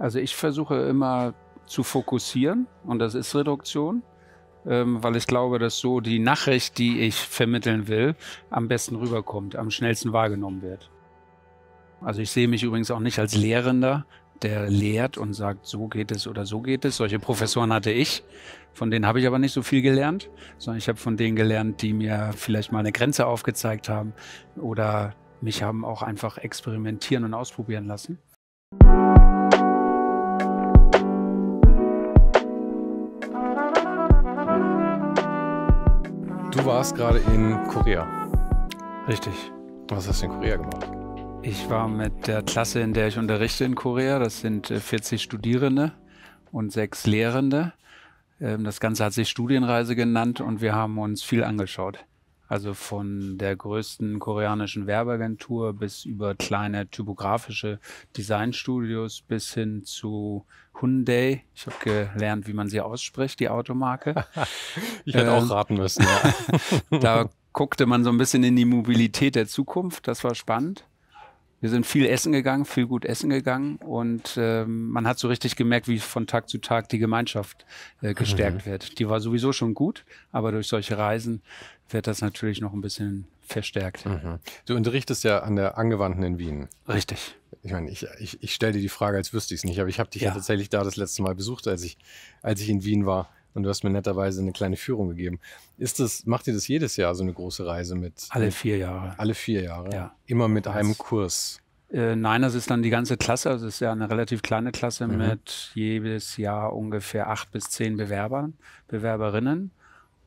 Also ich versuche immer zu fokussieren und das ist Reduktion, ähm, weil ich glaube, dass so die Nachricht, die ich vermitteln will, am besten rüberkommt, am schnellsten wahrgenommen wird. Also ich sehe mich übrigens auch nicht als Lehrender, der lehrt und sagt, so geht es oder so geht es. Solche Professoren hatte ich. Von denen habe ich aber nicht so viel gelernt, sondern ich habe von denen gelernt, die mir vielleicht mal eine Grenze aufgezeigt haben oder mich haben auch einfach experimentieren und ausprobieren lassen. du warst gerade in Korea. Richtig. Was hast du in Korea gemacht? Ich war mit der Klasse, in der ich unterrichte in Korea. Das sind 40 äh, Studierende und sechs Lehrende. Ähm, das Ganze hat sich Studienreise genannt und wir haben uns viel angeschaut. Also von der größten koreanischen Werbeagentur bis über kleine typografische Designstudios bis hin zu Hyundai. Ich habe gelernt, wie man sie ausspricht, die Automarke. ich hätte äh, auch ähm, raten müssen. Ja. da guckte man so ein bisschen in die Mobilität der Zukunft. Das war spannend. Wir sind viel essen gegangen, viel gut essen gegangen und ähm, man hat so richtig gemerkt, wie von Tag zu Tag die Gemeinschaft äh, gestärkt mhm. wird. Die war sowieso schon gut, aber durch solche Reisen wird das natürlich noch ein bisschen verstärkt. Mhm. Du unterrichtest ja an der Angewandten in Wien. Richtig. Ich meine, ich, ich, ich stelle dir die Frage, als wüsste ich es nicht, aber ich habe dich ja. ja. tatsächlich da das letzte Mal besucht, als ich, als ich in Wien war und du hast mir netterweise eine kleine Führung gegeben. Ist das, macht ihr das jedes Jahr, so eine große Reise mit? Alle vier Jahre. Alle vier Jahre? Ja. Immer mit das, einem Kurs? Äh, nein, das ist dann die ganze Klasse, also es ist ja eine relativ kleine Klasse mhm. mit jedes Jahr ungefähr acht bis zehn Bewerbern, Bewerberinnen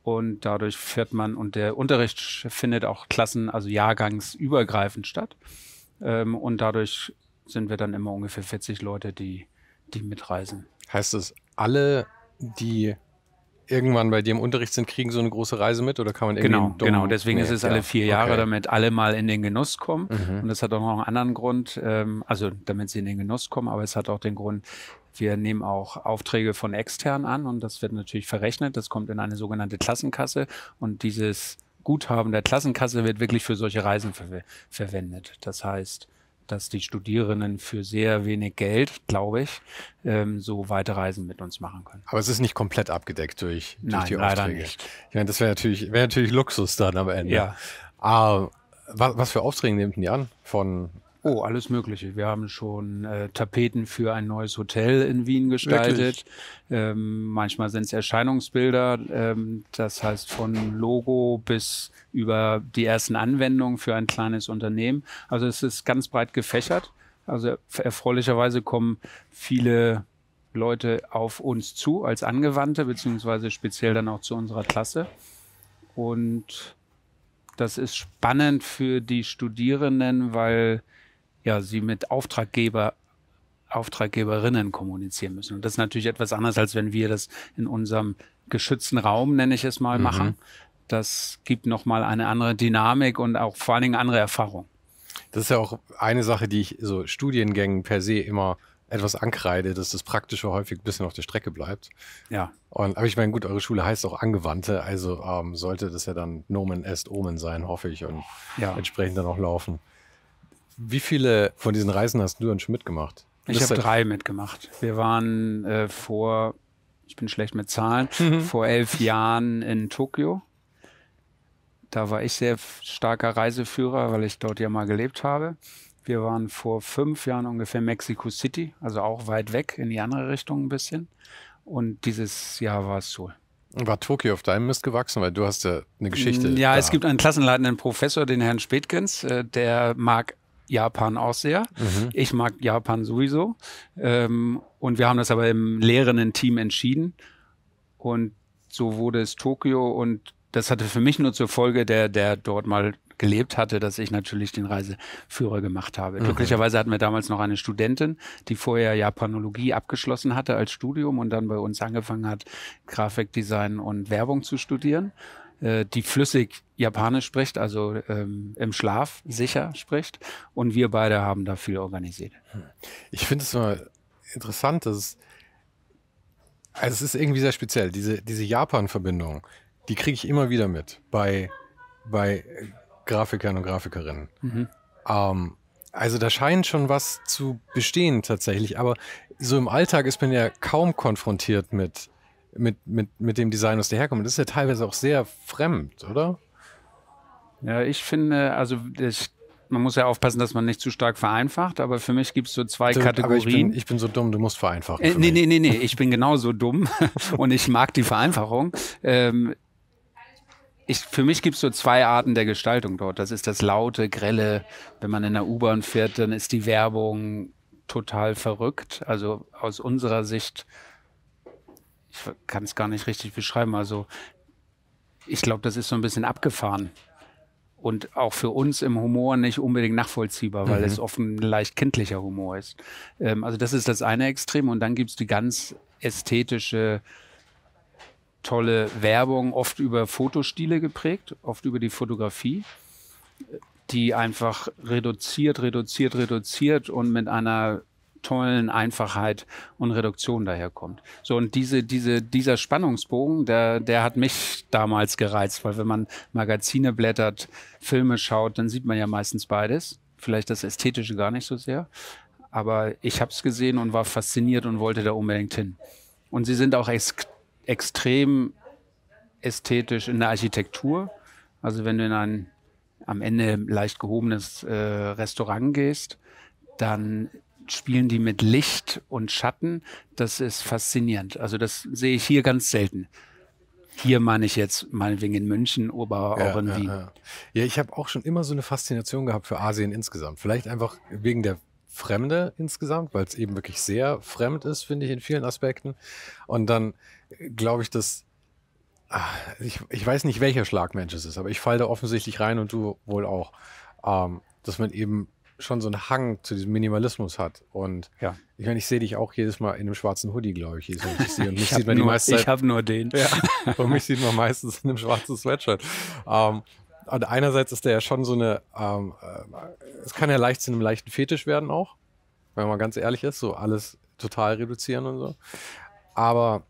und dadurch fährt man und der Unterricht findet auch klassen, also jahrgangsübergreifend statt. Ähm, und dadurch sind wir dann immer ungefähr 40 Leute, die, die mitreisen. Heißt es, alle, die irgendwann bei dir im Unterricht sind, kriegen so eine große Reise mit oder kann man irgendwie Genau, genau. Deswegen nee, ist es ja. alle vier Jahre, okay. damit alle mal in den Genuss kommen. Mhm. Und das hat auch noch einen anderen Grund, ähm, also damit sie in den Genuss kommen, aber es hat auch den Grund, wir nehmen auch Aufträge von extern an und das wird natürlich verrechnet. Das kommt in eine sogenannte Klassenkasse und dieses Guthaben der Klassenkasse wird wirklich für solche Reisen ver verwendet. Das heißt, dass die Studierenden für sehr wenig Geld, glaube ich, ähm, so weite Reisen mit uns machen können. Aber es ist nicht komplett abgedeckt durch, durch Nein, die leider Aufträge. Nicht. Ich meine, das wäre natürlich, wär natürlich Luxus dann am Ende. Ja. Ah, was, für Aufträge nehmt ihr an? Von Oh, alles Mögliche. Wir haben schon äh, Tapeten für ein neues Hotel in Wien gestaltet. Ähm, manchmal sind es Erscheinungsbilder. Ähm, das heißt von Logo bis über die ersten Anwendungen für ein kleines Unternehmen. Also es ist ganz breit gefächert. Also erfreulicherweise kommen viele Leute auf uns zu als Angewandte, beziehungsweise speziell dann auch zu unserer Klasse. Und das ist spannend für die Studierenden, weil ja, sie mit Auftraggeber Auftraggeberinnen kommunizieren müssen. Und das ist natürlich etwas anders, als wenn wir das in unserem geschützten Raum, nenne ich es mal, mhm. machen. Das gibt nochmal eine andere Dynamik und auch vor allen Dingen andere Erfahrung. Das ist ja auch eine Sache, die ich so Studiengängen per se immer etwas ankreide, dass das Praktische häufig ein bisschen auf der Strecke bleibt. Ja. Und, aber ich meine, gut, eure Schule heißt auch Angewandte, also ähm, sollte das ja dann Nomen est Omen sein, hoffe ich, und ja. entsprechend dann auch laufen. Wie viele von diesen Reisen hast du denn schon mitgemacht? Ich habe drei mitgemacht. Wir waren äh, vor, ich bin schlecht mit Zahlen, mhm. vor elf Jahren in Tokio. Da war ich sehr starker Reiseführer, weil ich dort ja mal gelebt habe. Wir waren vor fünf Jahren ungefähr in Mexico City, also auch weit weg in die andere Richtung ein bisschen. Und dieses Jahr war es so. War Tokio auf deinem Mist gewachsen, weil du hast ja eine Geschichte. Ja, da. es gibt einen klassenleitenden Professor, den Herrn Spätkens, äh, der mag Japan auch sehr. Mhm. Ich mag Japan sowieso. Ähm, und wir haben das aber im lehrenden Team entschieden. Und so wurde es Tokio. Und das hatte für mich nur zur Folge, der, der dort mal gelebt hatte, dass ich natürlich den Reiseführer gemacht habe. Mhm. Glücklicherweise hatten wir damals noch eine Studentin, die vorher Japanologie abgeschlossen hatte als Studium und dann bei uns angefangen hat, Grafikdesign und Werbung zu studieren. Äh, die flüssig Japanisch spricht, also ähm, im Schlaf sicher spricht. Und wir beide haben da viel organisiert. Hm. Ich finde es mal interessant, dass also es ist irgendwie sehr speziell. Diese, diese Japan-Verbindung, die kriege ich immer wieder mit bei, bei Grafikern und Grafikerinnen. Mhm. Ähm, also da scheint schon was zu bestehen tatsächlich, aber so im Alltag ist man ja kaum konfrontiert mit mit, mit, mit dem Design, was der herkommt. Das ist ja teilweise auch sehr fremd, oder? Ja, ich finde, also ich, man muss ja aufpassen, dass man nicht zu stark vereinfacht, aber für mich gibt es so zwei Stimmt, Kategorien. Ich bin, ich bin, so dumm, du musst vereinfachen. Äh, nee, nee, nee, nee, ich bin genauso dumm und ich mag die Vereinfachung. Ähm, ich, für mich gibt es so zwei Arten der Gestaltung dort. Das ist das laute, grelle. Wenn man in der U-Bahn fährt, dann ist die Werbung total verrückt. Also aus unserer Sicht ich kann es gar nicht richtig beschreiben. Also ich glaube, das ist so ein bisschen abgefahren und auch für uns im Humor nicht unbedingt nachvollziehbar, weil mhm. es oft ein leicht kindlicher Humor ist. Ähm, also das ist das eine Extrem und dann gibt es die ganz ästhetische tolle Werbung, oft über Fotostile geprägt, oft über die Fotografie, die einfach reduziert, reduziert, reduziert und mit einer tollen Einfachheit und Reduktion daherkommt. So, und diese, diese, dieser Spannungsbogen, der, der hat mich damals gereizt, weil wenn man Magazine blättert, Filme schaut, dann sieht man ja meistens beides. Vielleicht das Ästhetische gar nicht so sehr. Aber ich habe es gesehen und war fasziniert und wollte da unbedingt hin. Und sie sind auch ex extrem ästhetisch in der Architektur. Also wenn du in ein am Ende leicht gehobenes äh, Restaurant gehst, dann spielen die mit Licht und Schatten. Das ist faszinierend. Also das sehe ich hier ganz selten. Hier meine ich jetzt meinetwegen in München, Oberbau, ja, auch in ja, Ja, ja ich habe auch schon immer so eine Faszination gehabt für Asien insgesamt. Vielleicht einfach wegen der Fremde insgesamt, weil es eben wirklich sehr fremd ist, finde ich, in vielen Aspekten. Und dann äh, glaube ich, dass ach, ich, ich, weiß nicht, welcher Schlagmensch es ist, aber ich falle da offensichtlich rein und du wohl auch, ähm, dass man eben schon so einen Hang zu diesem Minimalismus hat. Und ja. ich meine, ich sehe dich auch jedes Mal in einem schwarzen Hoodie, glaube ich. Jedes Mal, ich sehe. mich nur, die nur den. Ja, und mich sieht man meistens in einem schwarzen Sweatshirt. Ähm, und einerseits ist der ja schon so eine, ähm, äh, es kann ja leicht zu einem leichten Fetisch werden auch, wenn man ganz ehrlich ist, so alles total reduzieren und so. Aber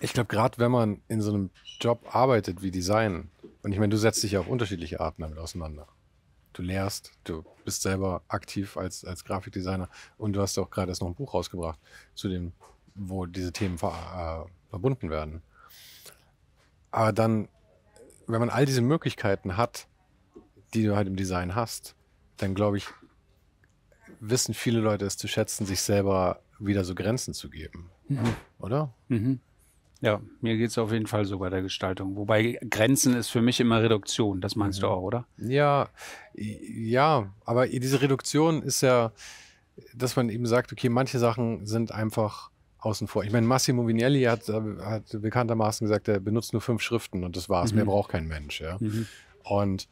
ich glaube, gerade wenn man in so einem Job arbeitet wie Design, und ich meine, du setzt dich ja auf unterschiedliche Arten damit auseinander du lehrst, du bist selber aktiv als, als Grafikdesigner und du hast auch gerade erst noch ein Buch rausgebracht, zu dem, wo diese Themen ver, äh, verbunden werden. Aber dann, wenn man all diese Möglichkeiten hat, die du halt im Design hast, dann glaube ich, wissen viele Leute es zu schätzen, sich selber wieder so Grenzen zu geben. Mhm. Oder? Mhm. Ja, mir geht es auf jeden Fall so bei der Gestaltung. Wobei Grenzen ist für mich immer Reduktion, das meinst mhm. du auch, oder? Ja, ja, aber diese Reduktion ist ja, dass man eben sagt, okay, manche Sachen sind einfach außen vor. Ich meine, Massimo Vignelli hat, äh, hat bekanntermaßen gesagt, er benutzt nur fünf Schriften und das war's, mhm. mehr braucht kein Mensch. Ja? Mhm. Und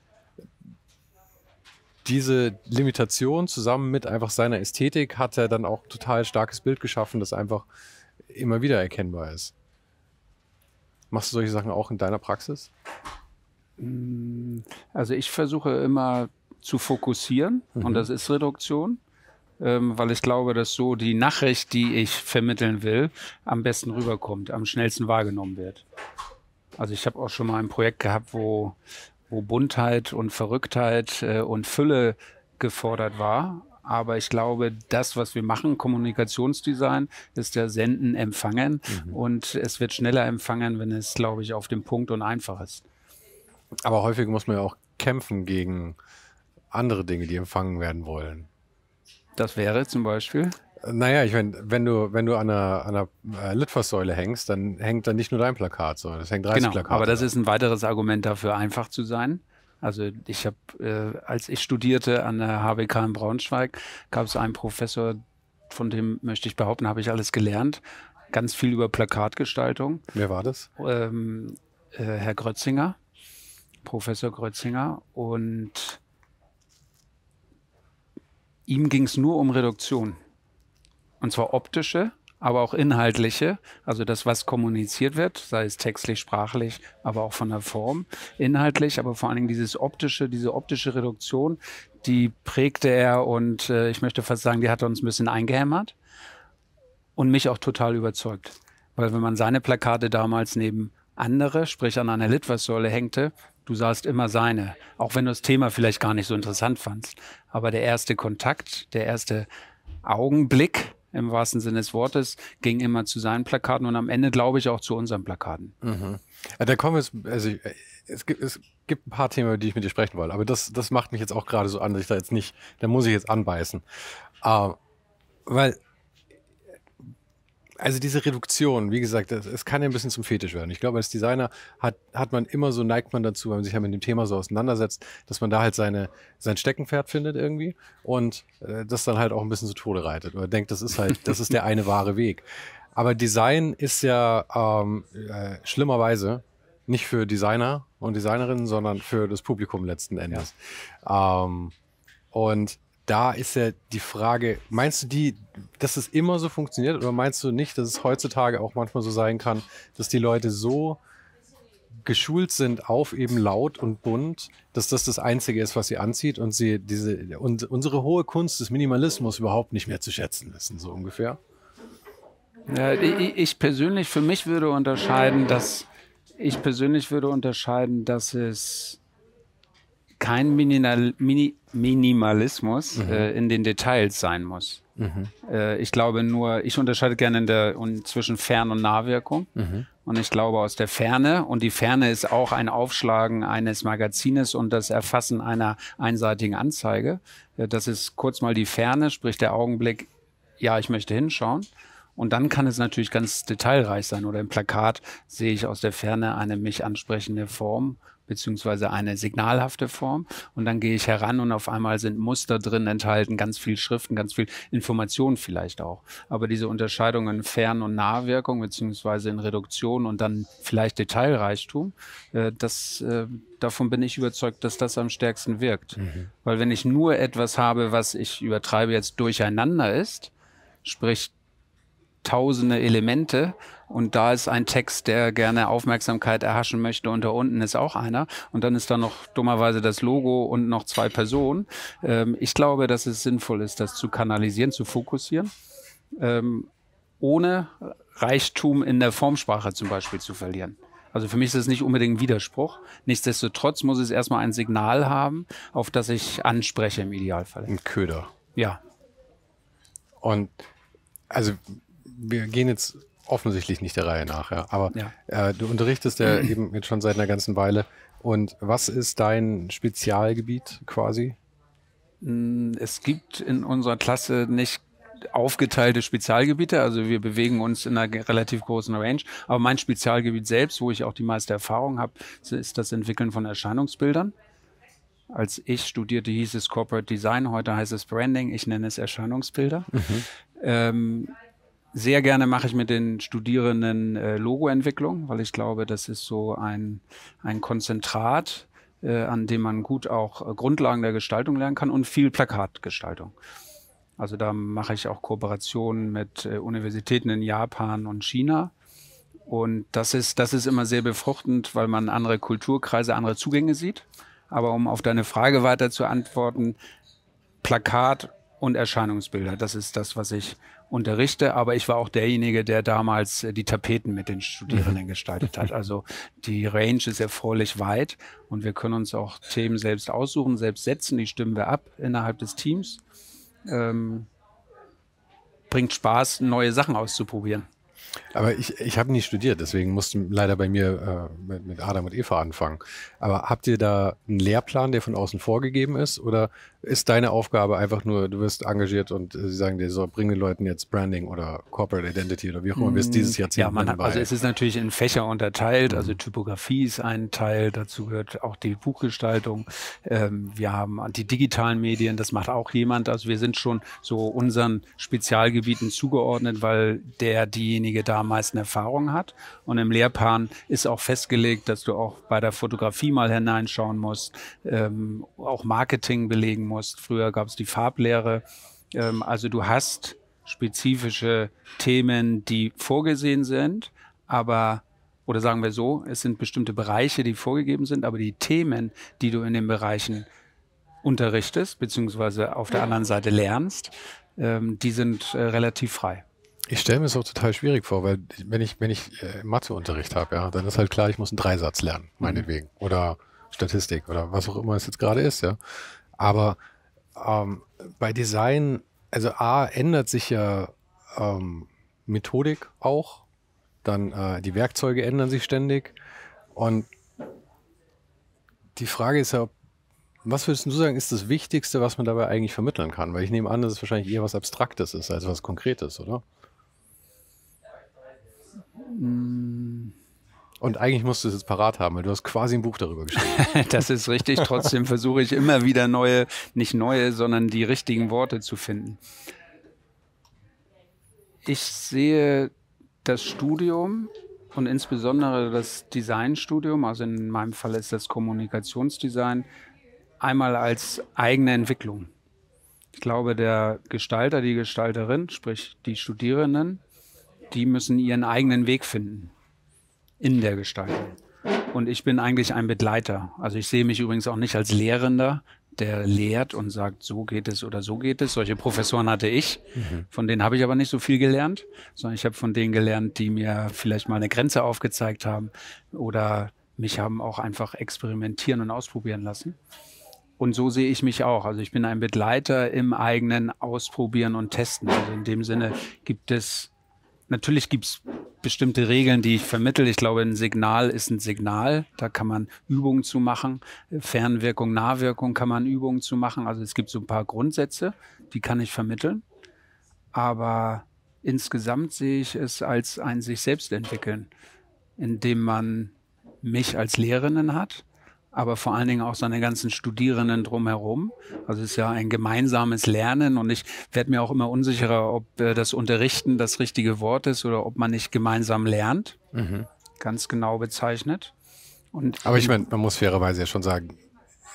diese Limitation zusammen mit einfach seiner Ästhetik hat er dann auch total starkes Bild geschaffen, das einfach immer wieder erkennbar ist. Machst du solche Sachen auch in deiner Praxis? Mm, also ich versuche immer zu fokussieren mhm. und das ist Reduktion, ähm, weil ich glaube, dass so die Nachricht, die ich vermitteln will, am besten rüberkommt, am schnellsten wahrgenommen wird. Also ich habe auch schon mal ein Projekt gehabt, wo, wo Buntheit und Verrücktheit äh, und Fülle gefordert war aber ich glaube, das, was wir machen, Kommunikationsdesign, ist ja Senden, Empfangen. Mhm. Und es wird schneller empfangen, wenn es, glaube ich, auf dem Punkt und einfach ist. Aber häufig muss man ja auch kämpfen gegen andere Dinge, die empfangen werden wollen. Das wäre zum Beispiel? Naja, ich meine, wenn du, wenn du an einer, an einer äh, Litfaßsäule hängst, dann hängt da nicht nur dein Plakat, sondern es hängt 30 genau, Plakate. Aber das ist ein weiteres Argument dafür, einfach zu sein. Also ich habe, äh, als ich studierte an der HWK in Braunschweig, gab es einen Professor, von dem möchte ich behaupten, habe ich alles gelernt. Ganz viel über Plakatgestaltung. Wer war das? Ähm, äh, Herr Grötzinger, Professor Grötzinger. Und ihm ging es nur um Reduktion. Und zwar optische aber auch inhaltliche, also das, was kommuniziert wird, sei es textlich, sprachlich, aber auch von der Form, inhaltlich, aber vor allen Dingen dieses optische, diese optische Reduktion, die prägte er und äh, ich möchte fast sagen, die hat uns ein bisschen eingehämmert und mich auch total überzeugt. Weil wenn man seine Plakate damals neben andere, sprich an einer Litwassäule hängte, du sahst immer seine, auch wenn du das Thema vielleicht gar nicht so interessant fandst. Aber der erste Kontakt, der erste Augenblick, im wahrsten Sinne des Wortes, ging immer zu seinen Plakaten und am Ende glaube ich auch zu unseren Plakaten. Mhm. Äh, da kommen jetzt, also äh, es gibt, es gibt ein paar Themen, über die ich mit dir sprechen wollte, aber das, das macht mich jetzt auch gerade so an, dass ich da jetzt nicht, da muss ich jetzt anbeißen. Uh, weil also diese Reduktion, wie gesagt, es, kann ja ein bisschen zum Fetisch werden. Ich glaube, als Designer hat, hat man immer so, neigt man dazu, wenn man sich ja halt mit dem Thema so auseinandersetzt, dass man da halt seine, sein Steckenpferd findet irgendwie und äh, das dann halt auch ein bisschen zu Tode reitet oder denkt, das ist halt, das ist der eine wahre Weg. Aber Design ist ja ähm, äh, schlimmerweise nicht für Designer und Designerinnen, sondern für das Publikum letzten Endes. Ja. Ähm, und da ist ja die Frage, meinst du die, dass es immer so funktioniert oder meinst du nicht, dass es heutzutage auch manchmal so sein kann, dass die Leute so geschult sind auf eben laut und bunt, dass das das Einzige ist, was sie anzieht und sie diese und unsere hohe Kunst des Minimalismus überhaupt nicht mehr zu schätzen wissen, so ungefähr? Ja, ich, ich persönlich, für mich würde unterscheiden, dass ich persönlich würde unterscheiden, dass es kein Minimal, Mini, Minimalismus mhm. äh, in den Details sein muss. Mhm. Äh, ich glaube nur, ich unterscheide gerne in der, um, zwischen Fern- und Nahwirkung. Mhm. Und ich glaube aus der Ferne, und die Ferne ist auch ein Aufschlagen eines Magazines und das Erfassen einer einseitigen Anzeige. Äh, das ist kurz mal die Ferne, sprich der Augenblick, ja, ich möchte hinschauen. Und dann kann es natürlich ganz detailreich sein. Oder im Plakat sehe ich aus der Ferne eine mich ansprechende Form beziehungsweise eine signalhafte Form. Und dann gehe ich heran und auf einmal sind Muster drin enthalten, ganz viel Schriften, ganz viel Informationen vielleicht auch. Aber diese Unterscheidung in Fern- und Nahwirkung, beziehungsweise in Reduktion und dann vielleicht Detailreichtum, äh, das, äh, davon bin ich überzeugt, dass das am stärksten wirkt. Mhm. Weil wenn ich nur etwas habe, was ich übertreibe jetzt durcheinander ist, sprich tausende Elemente, und da ist ein Text, der gerne Aufmerksamkeit erhaschen möchte und da unten ist auch einer. Und dann ist da noch dummerweise das Logo und noch zwei Personen. Ähm, ich glaube, dass es sinnvoll ist, das zu kanalisieren, zu fokussieren. Ähm, ohne Reichtum in der Formsprache zum Beispiel zu verlieren. Also für mich ist das nicht unbedingt ein Widerspruch. Nichtsdestotrotz muss es erstmal ein Signal haben, auf das ich anspreche im Idealfall. Ein Köder. Ja. Und also wir gehen jetzt offensichtlich nicht der Reihe nach, ja. Aber ja. Äh, du unterrichtest ja eben jetzt schon seit einer ganzen Weile. Und was ist dein Spezialgebiet quasi? Mm, es gibt in unserer Klasse nicht aufgeteilte Spezialgebiete. Also wir bewegen uns in einer relativ großen Range. Aber mein Spezialgebiet selbst, wo ich auch die meiste Erfahrung habe, ist das Entwickeln von Erscheinungsbildern. Als ich studierte, hieß es Corporate Design, heute heißt es Branding, ich nenne es Erscheinungsbilder. Mhm. Ähm, sehr gerne mache ich mit den Studierenden äh, Logoentwicklung, weil ich glaube, das ist so ein, ein Konzentrat, äh, an dem man gut auch äh, Grundlagen der Gestaltung lernen kann und viel Plakatgestaltung. Also da mache ich auch Kooperationen mit äh, Universitäten in Japan und China. Und das ist, das ist immer sehr befruchtend, weil man andere Kulturkreise, andere Zugänge sieht. Aber um auf deine Frage weiter zu antworten, Plakat und Erscheinungsbilder, das ist das, was ich unterrichte, aber ich war auch derjenige, der damals äh, die Tapeten mit den Studierenden mhm. gestaltet hat. Also die Range ist erfreulich weit und wir können uns auch Themen selbst aussuchen, selbst setzen, die stimmen wir ab innerhalb des Teams. Ähm, bringt Spaß, neue Sachen auszuprobieren. Aber ich, ich habe nie studiert, deswegen mussten leider bei mir äh, mit, mit Adam und Eva anfangen. Aber habt ihr da einen Lehrplan, der von außen vorgegeben ist? Oder ist deine Aufgabe einfach nur, du wirst engagiert und äh, sie sagen dir so, bring den Leuten jetzt Branding oder Corporate Identity oder wie auch immer wirst es mhm. dieses Jahrzehnt ja, man hat, Also es ist natürlich in Fächer unterteilt, also mhm. Typografie ist ein Teil, dazu gehört auch die Buchgestaltung. Ähm, wir haben die digitalen Medien, das macht auch jemand. Also wir sind schon so unseren Spezialgebieten zugeordnet, weil der diejenige da am meisten Erfahrung hat. Und im Lehrplan ist auch festgelegt, dass du auch bei der Fotografie mal hineinschauen musst, ähm, auch Marketing belegen musst. Früher gab es die Farblehre. Ähm, also du hast spezifische Themen, die vorgesehen sind, aber oder sagen wir so, es sind bestimmte Bereiche, die vorgegeben sind, aber die Themen, die du in den Bereichen unterrichtest, beziehungsweise auf der anderen Seite lernst, ähm, die sind äh, relativ frei. Ich stelle mir es auch total schwierig vor, weil wenn ich, wenn ich äh, Matheunterricht habe, ja, dann ist halt klar, ich muss einen Dreisatz lernen, mhm. meinetwegen. Oder Statistik oder was auch immer es jetzt gerade ist, ja. Aber ähm, bei Design, also A, ändert sich ja ähm, Methodik auch. Dann äh, die Werkzeuge ändern sich ständig. Und die Frage ist ja, was würdest du sagen, ist das Wichtigste, was man dabei eigentlich vermitteln kann? Weil ich nehme an, dass es wahrscheinlich eher was Abstraktes ist als was Konkretes, oder? Mm. Und eigentlich musst du es jetzt parat haben, weil du hast quasi ein Buch darüber geschrieben. das ist richtig. Trotzdem versuche ich immer wieder neue, nicht neue, sondern die richtigen Worte zu finden. Ich sehe das Studium und insbesondere das Designstudium, also in meinem Fall ist das Kommunikationsdesign, einmal als eigene Entwicklung. Ich glaube, der Gestalter, die Gestalterin, sprich die Studierenden, die müssen ihren eigenen Weg finden in der Gestaltung. Und ich bin eigentlich ein Begleiter. Also ich sehe mich übrigens auch nicht als Lehrender, der lehrt und sagt, so geht es oder so geht es. Solche Professoren hatte ich. Mhm. Von denen habe ich aber nicht so viel gelernt, sondern ich habe von denen gelernt, die mir vielleicht mal eine Grenze aufgezeigt haben oder mich haben auch einfach experimentieren und ausprobieren lassen. Und so sehe ich mich auch. Also ich bin ein Begleiter im eigenen Ausprobieren und Testen. Also in dem Sinne gibt es natürlich gibt's bestimmte Regeln, die ich vermittel. Ich glaube, ein Signal ist ein Signal. Da kann man Übungen zu machen. Fernwirkung, Nahwirkung kann man Übungen zu machen. Also es gibt so ein paar Grundsätze, die kann ich vermitteln. Aber insgesamt sehe ich es als ein sich selbst entwickeln, indem man mich als Lehrerin hat, aber vor allen Dingen auch seine ganzen Studierenden drumherum. Also es ist ja ein gemeinsames Lernen und ich werde mir auch immer unsicherer, ob äh, das Unterrichten das richtige Wort ist oder ob man nicht gemeinsam lernt. Mhm. Ganz genau bezeichnet. Und aber ich meine, man muss fairerweise ja schon sagen,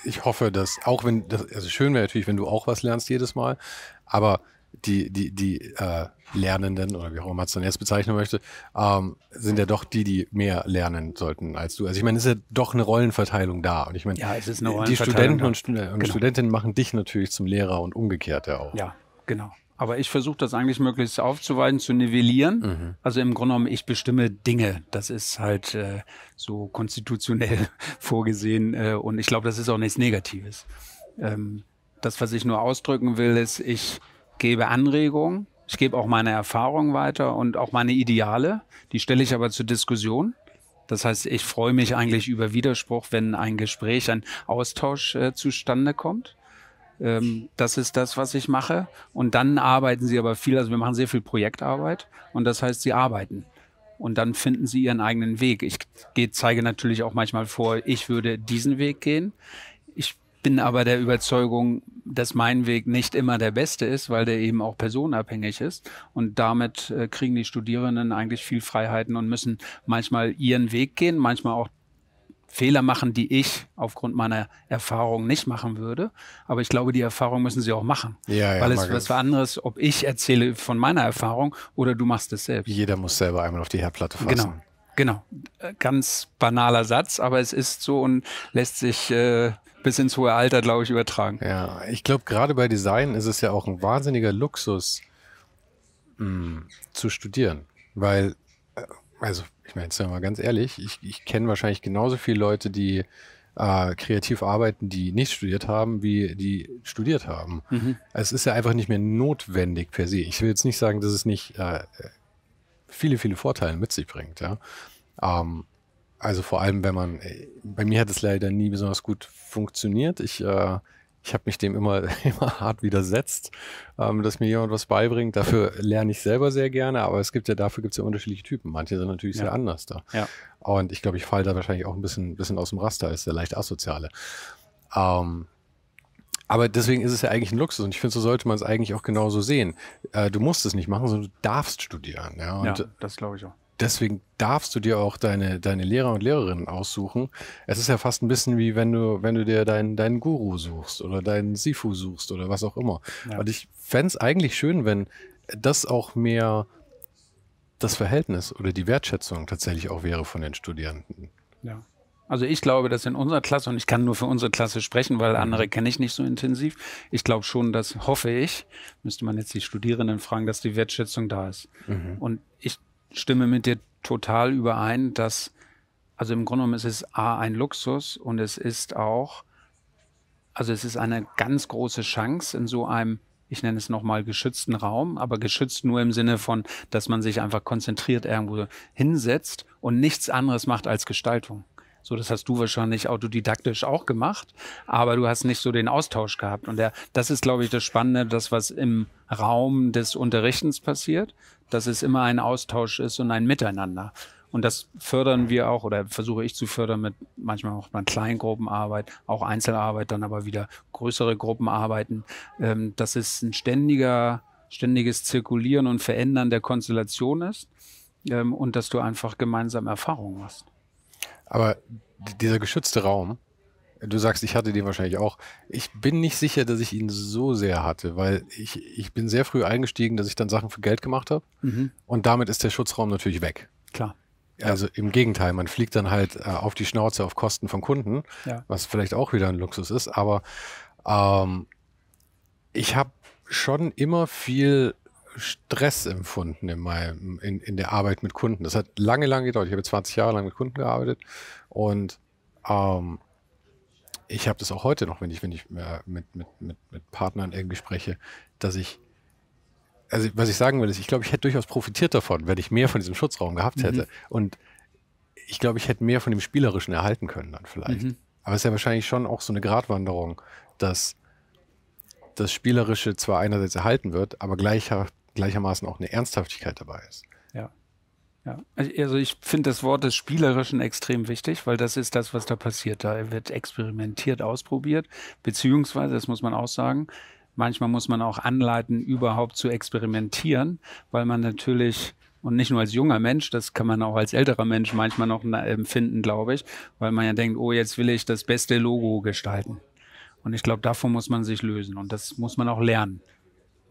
ich hoffe, dass auch wenn das, also schön wäre natürlich, wenn du auch was lernst jedes Mal, aber die, die, die äh, Lernenden oder wie auch immer man es dann jetzt bezeichnen möchte, ähm, sind ja doch die, die mehr lernen sollten als du. Also ich meine, es ist ja doch eine Rollenverteilung da. Und ich meine, ja, es ist eine die Studenten und, St und genau. Studentinnen machen dich natürlich zum Lehrer und umgekehrt ja auch. Ja, genau. Aber ich versuche das eigentlich möglichst aufzuweiten, zu nivellieren. Mhm. Also im Grunde genommen, ich bestimme Dinge. Das ist halt äh, so konstitutionell vorgesehen. Äh, und ich glaube, das ist auch nichts Negatives. Ähm, das, was ich nur ausdrücken will, ist, ich gebe Anregungen, ich gebe auch meine Erfahrungen weiter und auch meine Ideale. Die stelle ich aber zur Diskussion. Das heißt, ich freue mich eigentlich über Widerspruch, wenn ein Gespräch, ein Austausch äh, zustande kommt. Ähm, das ist das, was ich mache. Und dann arbeiten sie aber viel. Also wir machen sehr viel Projektarbeit und das heißt, sie arbeiten und dann finden sie ihren eigenen Weg. Ich gehe, zeige natürlich auch manchmal vor, ich würde diesen Weg gehen. Ich bin aber der Überzeugung, dass mein Weg nicht immer der beste ist, weil der eben auch personenabhängig ist. Und damit äh, kriegen die Studierenden eigentlich viel Freiheiten und müssen manchmal ihren Weg gehen, manchmal auch Fehler machen, die ich aufgrund meiner Erfahrung nicht machen würde. Aber ich glaube, die Erfahrung müssen sie auch machen. Ja, ja, weil es was anderes, ob ich erzähle von meiner Erfahrung oder du machst es selbst. Jeder muss selber einmal auf die Herdplatte genau. fassen. Genau. Genau, äh, ganz banaler Satz, aber es ist so und lässt sich äh, bis ins hohe Alter, glaube ich, übertragen. Ja, ich glaube, gerade bei Design ist es ja auch ein wahnsinniger Luxus mh, hm, zu studieren, weil, äh, also ich meine, jetzt mal ganz ehrlich, ich, ich kenne wahrscheinlich genauso viele Leute, die äh, kreativ arbeiten, die nicht studiert haben, wie die studiert haben. Mhm. Es ist ja einfach nicht mehr notwendig per se. Ich will jetzt nicht sagen, dass es nicht... Äh, viele, viele Vorteile mit sich bringt. Ja. Ähm, also vor allem, wenn man, äh, bei mir hat es leider nie besonders gut funktioniert. Ich, äh, ich habe mich dem immer, immer hart widersetzt, ähm, dass mir jemand was beibringt. Dafür lerne ich selber sehr gerne, aber es gibt ja dafür gibt es ja unterschiedliche Typen. Manche sind natürlich ja. sehr anders da. Ja. Und ich glaube, ich falle da wahrscheinlich auch ein bisschen, bisschen aus dem Raster, ist der leicht asoziale. Ähm, aber deswegen ist es ja eigentlich ein Luxus und ich finde, so sollte man es eigentlich auch genauso sehen. Äh, du musst es nicht machen, sondern du darfst studieren. Ja, und ja das glaube ich auch. Deswegen darfst du dir auch deine, deine Lehrer und Lehrerinnen aussuchen. Es ist ja fast ein bisschen wie wenn du, wenn du dir deinen, deinen Guru suchst oder deinen Sifu suchst oder was auch immer. Ja. Und ich fände es eigentlich schön, wenn das auch mehr das Verhältnis oder die Wertschätzung tatsächlich auch wäre von den Studierenden. Ja. Also ich glaube, dass in unserer Klasse, und ich kann nur für unsere Klasse sprechen, weil andere mhm. kenne ich nicht so intensiv, ich glaube schon, dass, hoffe ich, müsste man jetzt die Studierenden fragen, dass die Wertschätzung da ist. Mhm. Und ich stimme mit dir total überein, dass, also im Grunde genommen ist es A, ein Luxus und es ist auch, also es ist eine ganz große Chance in so einem ich nenne es nochmal geschützten Raum, aber geschützt nur im Sinne von, dass man sich einfach konzentriert irgendwo hinsetzt und nichts anderes macht als Gestaltung. So, das hast du wahrscheinlich autodidaktisch auch gemacht, aber du hast nicht so den Austausch gehabt. Und der, das ist, glaube ich, das Spannende, das, was im Raum des Unterrichtens passiert, dass es immer ein Austausch ist und ein Miteinander. Und das fördern wir auch oder versuche ich zu fördern mit, manchmal auch mal Kleingruppenarbeit, auch Einzelarbeit, dann aber wieder größere Gruppenarbeiten. Ähm, dass es ein ständiger, ständiges Zirkulieren und Verändern der Konstellation ist ähm, und dass du einfach gemeinsam Erfahrungen machst. Aber dieser geschützte Raum, du sagst, ich hatte den wahrscheinlich auch. Ich bin nicht sicher, dass ich ihn so sehr hatte, weil ich, ich bin sehr früh eingestiegen, dass ich dann Sachen für Geld gemacht habe. Mhm. Und damit ist der Schutzraum natürlich weg. Klar. Also im Gegenteil, man fliegt dann halt äh, auf die Schnauze auf Kosten von Kunden, ja. was vielleicht auch wieder ein Luxus ist. Aber ähm, ich habe schon immer viel Stress empfunden in, meinem, in, in der Arbeit mit Kunden. Das hat lange, lange gedauert. Ich habe 20 Jahre lang mit Kunden gearbeitet und ähm, ich habe das auch heute noch, wenn ich, wenn ich äh, mit, mit, mit, mit Partnern irgendwie spreche, dass ich, also was ich sagen will, ist, ich glaube, ich hätte durchaus profitiert davon, wenn ich mehr von diesem Schutzraum gehabt hätte. Mhm. Und ich glaube, ich hätte mehr von dem Spielerischen erhalten können dann vielleicht. Mhm. Aber es ist ja wahrscheinlich schon auch so eine Gratwanderung, dass das Spielerische zwar einerseits erhalten wird, aber gleich gleichermaßen auch eine Ernsthaftigkeit dabei ist. Ja. Ja, also, also ich finde das Wort des Spielerischen extrem wichtig, weil das ist das, was da passiert. Da wird experimentiert, ausprobiert, beziehungsweise, das muss man auch sagen, manchmal muss man auch anleiten, überhaupt zu experimentieren, weil man natürlich und nicht nur als junger Mensch, das kann man auch als älterer Mensch manchmal noch empfinden, glaube ich, weil man ja denkt, oh, jetzt will ich das beste Logo gestalten. Und ich glaube, davon muss man sich lösen und das muss man auch lernen.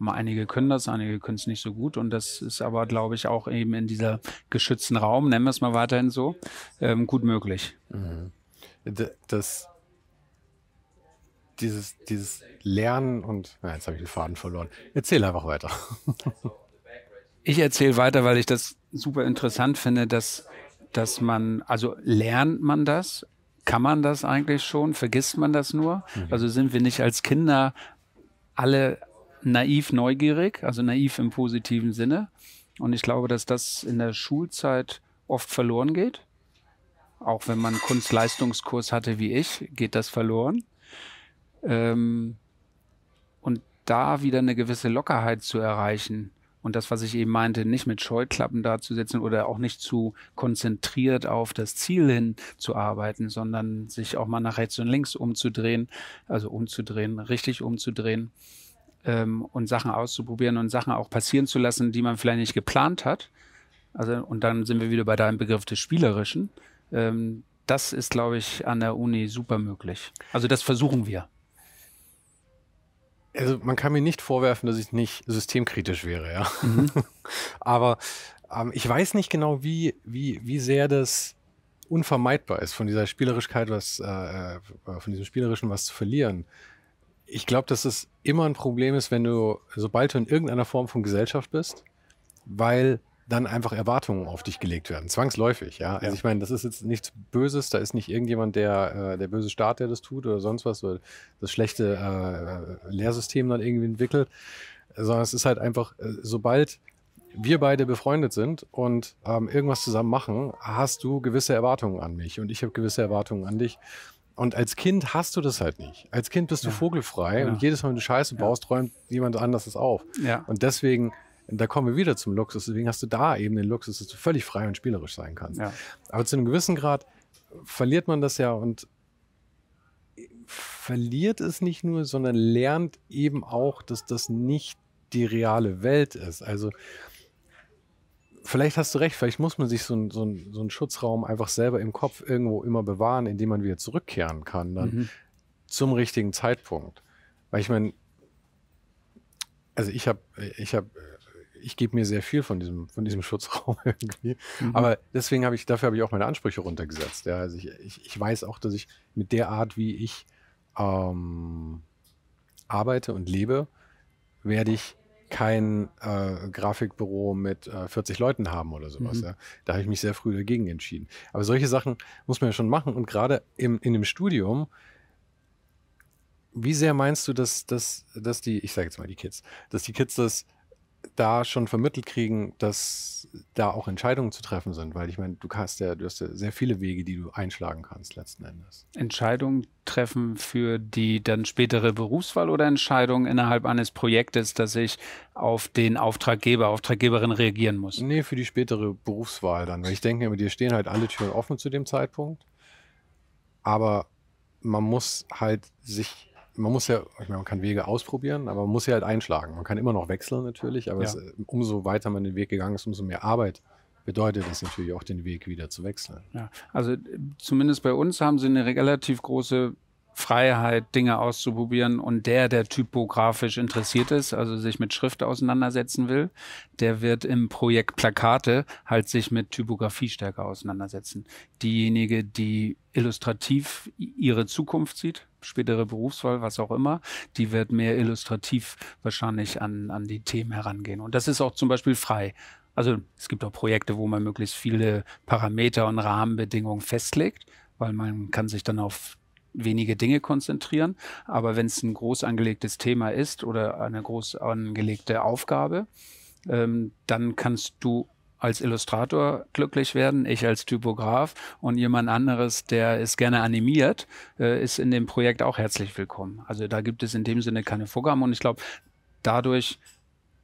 Einige können das, einige können es nicht so gut. Und das ist aber, glaube ich, auch eben in dieser geschützten Raum, nennen wir es mal weiterhin so, ähm, gut möglich. Mhm. Das, dieses, dieses Lernen und na, jetzt habe ich den Faden verloren. Erzähl einfach weiter. ich erzähle weiter, weil ich das super interessant finde, dass, dass man, also lernt man das? Kann man das eigentlich schon? Vergisst man das nur? Mhm. Also sind wir nicht als Kinder alle naiv neugierig, also naiv im positiven Sinne. Und ich glaube, dass das in der Schulzeit oft verloren geht. Auch wenn man Kunstleistungskurs hatte wie ich, geht das verloren. Ähm, und da wieder eine gewisse Lockerheit zu erreichen und das, was ich eben meinte, nicht mit Scheuklappen dazusetzen oder auch nicht zu konzentriert auf das Ziel hin zu arbeiten, sondern sich auch mal nach rechts und links umzudrehen, also umzudrehen, richtig umzudrehen ähm, und Sachen auszuprobieren und Sachen auch passieren zu lassen, die man vielleicht nicht geplant hat. Also, und dann sind wir wieder bei deinem Begriff des Spielerischen. Ähm, das ist, glaube ich, an der Uni super möglich. Also das versuchen wir. Also man kann mir nicht vorwerfen, dass ich nicht systemkritisch wäre, ja. Mhm. Aber ähm, ich weiß nicht genau, wie, wie, wie sehr das unvermeidbar ist, von dieser Spielerischkeit was, äh, äh von diesem Spielerischen was zu verlieren ich glaube, dass es immer ein Problem ist, wenn du, sobald du in irgendeiner Form von Gesellschaft bist, weil dann einfach Erwartungen auf dich gelegt werden, zwangsläufig, ja. Also ja. ich meine, das ist jetzt nichts Böses, da ist nicht irgendjemand der, äh, der böse Staat, der das tut oder sonst was, oder das schlechte äh, äh Lehrsystem dann irgendwie entwickelt, sondern es ist halt einfach, äh, sobald wir beide befreundet sind und ähm, irgendwas zusammen machen, hast du gewisse Erwartungen an mich und ich habe gewisse Erwartungen an dich. Und als Kind hast du das halt nicht. Als Kind bist du vogelfrei ja. und jedes Mal, wenn du Scheiße baust, räumt jemand anders das auf. Ja. Und deswegen, da kommen wir wieder zum Luxus. Deswegen hast du da eben den Luxus, dass du völlig frei und spielerisch sein kannst. Aber zu einem gewissen Grad verliert man das ja und verliert es nicht nur, sondern lernt eben auch, dass das nicht die reale Welt ist. Also vielleicht hast du recht, vielleicht muss man sich so, ein, so, ein, so einen Schutzraum einfach selber im Kopf irgendwo immer bewahren, indem man wieder zurückkehren kann, dann mhm. zum richtigen Zeitpunkt. Weil ich meine, also ich habe, ich habe, ich gebe mir sehr viel von diesem, von diesem Schutzraum irgendwie. Mhm. Aber deswegen habe ich, dafür habe ich auch meine Ansprüche runtergesetzt. Ja? Also ich, ich, ich, weiß auch, dass ich mit der Art, wie ich ähm, arbeite und lebe, werde ich kein äh, Grafikbüro mit äh, 40 Leuten haben oder sowas. Mhm. Ja. Da habe ich mich sehr früh dagegen entschieden. Aber solche Sachen muss man ja schon machen. Und gerade in dem Studium, wie sehr meinst du, dass, dass, dass die, ich sage jetzt mal die Kids, dass die Kids das da schon vermittelt kriegen, dass da auch Entscheidungen zu treffen sind, weil ich meine, du hast ja, du hast ja sehr viele Wege, die du einschlagen kannst letzten Endes. Entscheidungen treffen für die dann spätere Berufswahl oder Entscheidungen innerhalb eines Projektes, dass ich auf den Auftraggeber, Auftraggeberin reagieren muss? Nee, für die spätere Berufswahl dann, weil ich denke, mit dir stehen halt alle Türen offen zu dem Zeitpunkt, aber man muss halt sich man muss ja, ich meine, man kann Wege ausprobieren, aber man muss sie halt einschlagen. Man kann immer noch wechseln natürlich, aber ja. es, äh, umso weiter man den Weg gegangen ist, umso mehr Arbeit bedeutet es natürlich auch, den Weg wieder zu wechseln. Ja, also äh, zumindest bei uns haben sie eine relativ große Freiheit, Dinge auszuprobieren und der, der typografisch interessiert ist, also sich mit Schrift auseinandersetzen will, der wird im Projekt Plakate halt sich mit Typografie stärker auseinandersetzen. Diejenige, die illustrativ ihre Zukunft sieht, spätere Berufswahl, was auch immer, die wird mehr illustrativ wahrscheinlich an, an die Themen herangehen. Und das ist auch zum Beispiel frei. Also es gibt auch Projekte, wo man möglichst viele Parameter und Rahmenbedingungen festlegt, weil man kann sich dann auf wenige Dinge konzentrieren. Aber wenn es ein groß angelegtes Thema ist oder eine groß angelegte Aufgabe, ähm, dann kannst du als Illustrator glücklich werden, ich als Typograf und jemand anderes, der es gerne animiert, äh, ist in dem Projekt auch herzlich willkommen. Also da gibt es in dem Sinne keine Vorgaben und ich glaube, dadurch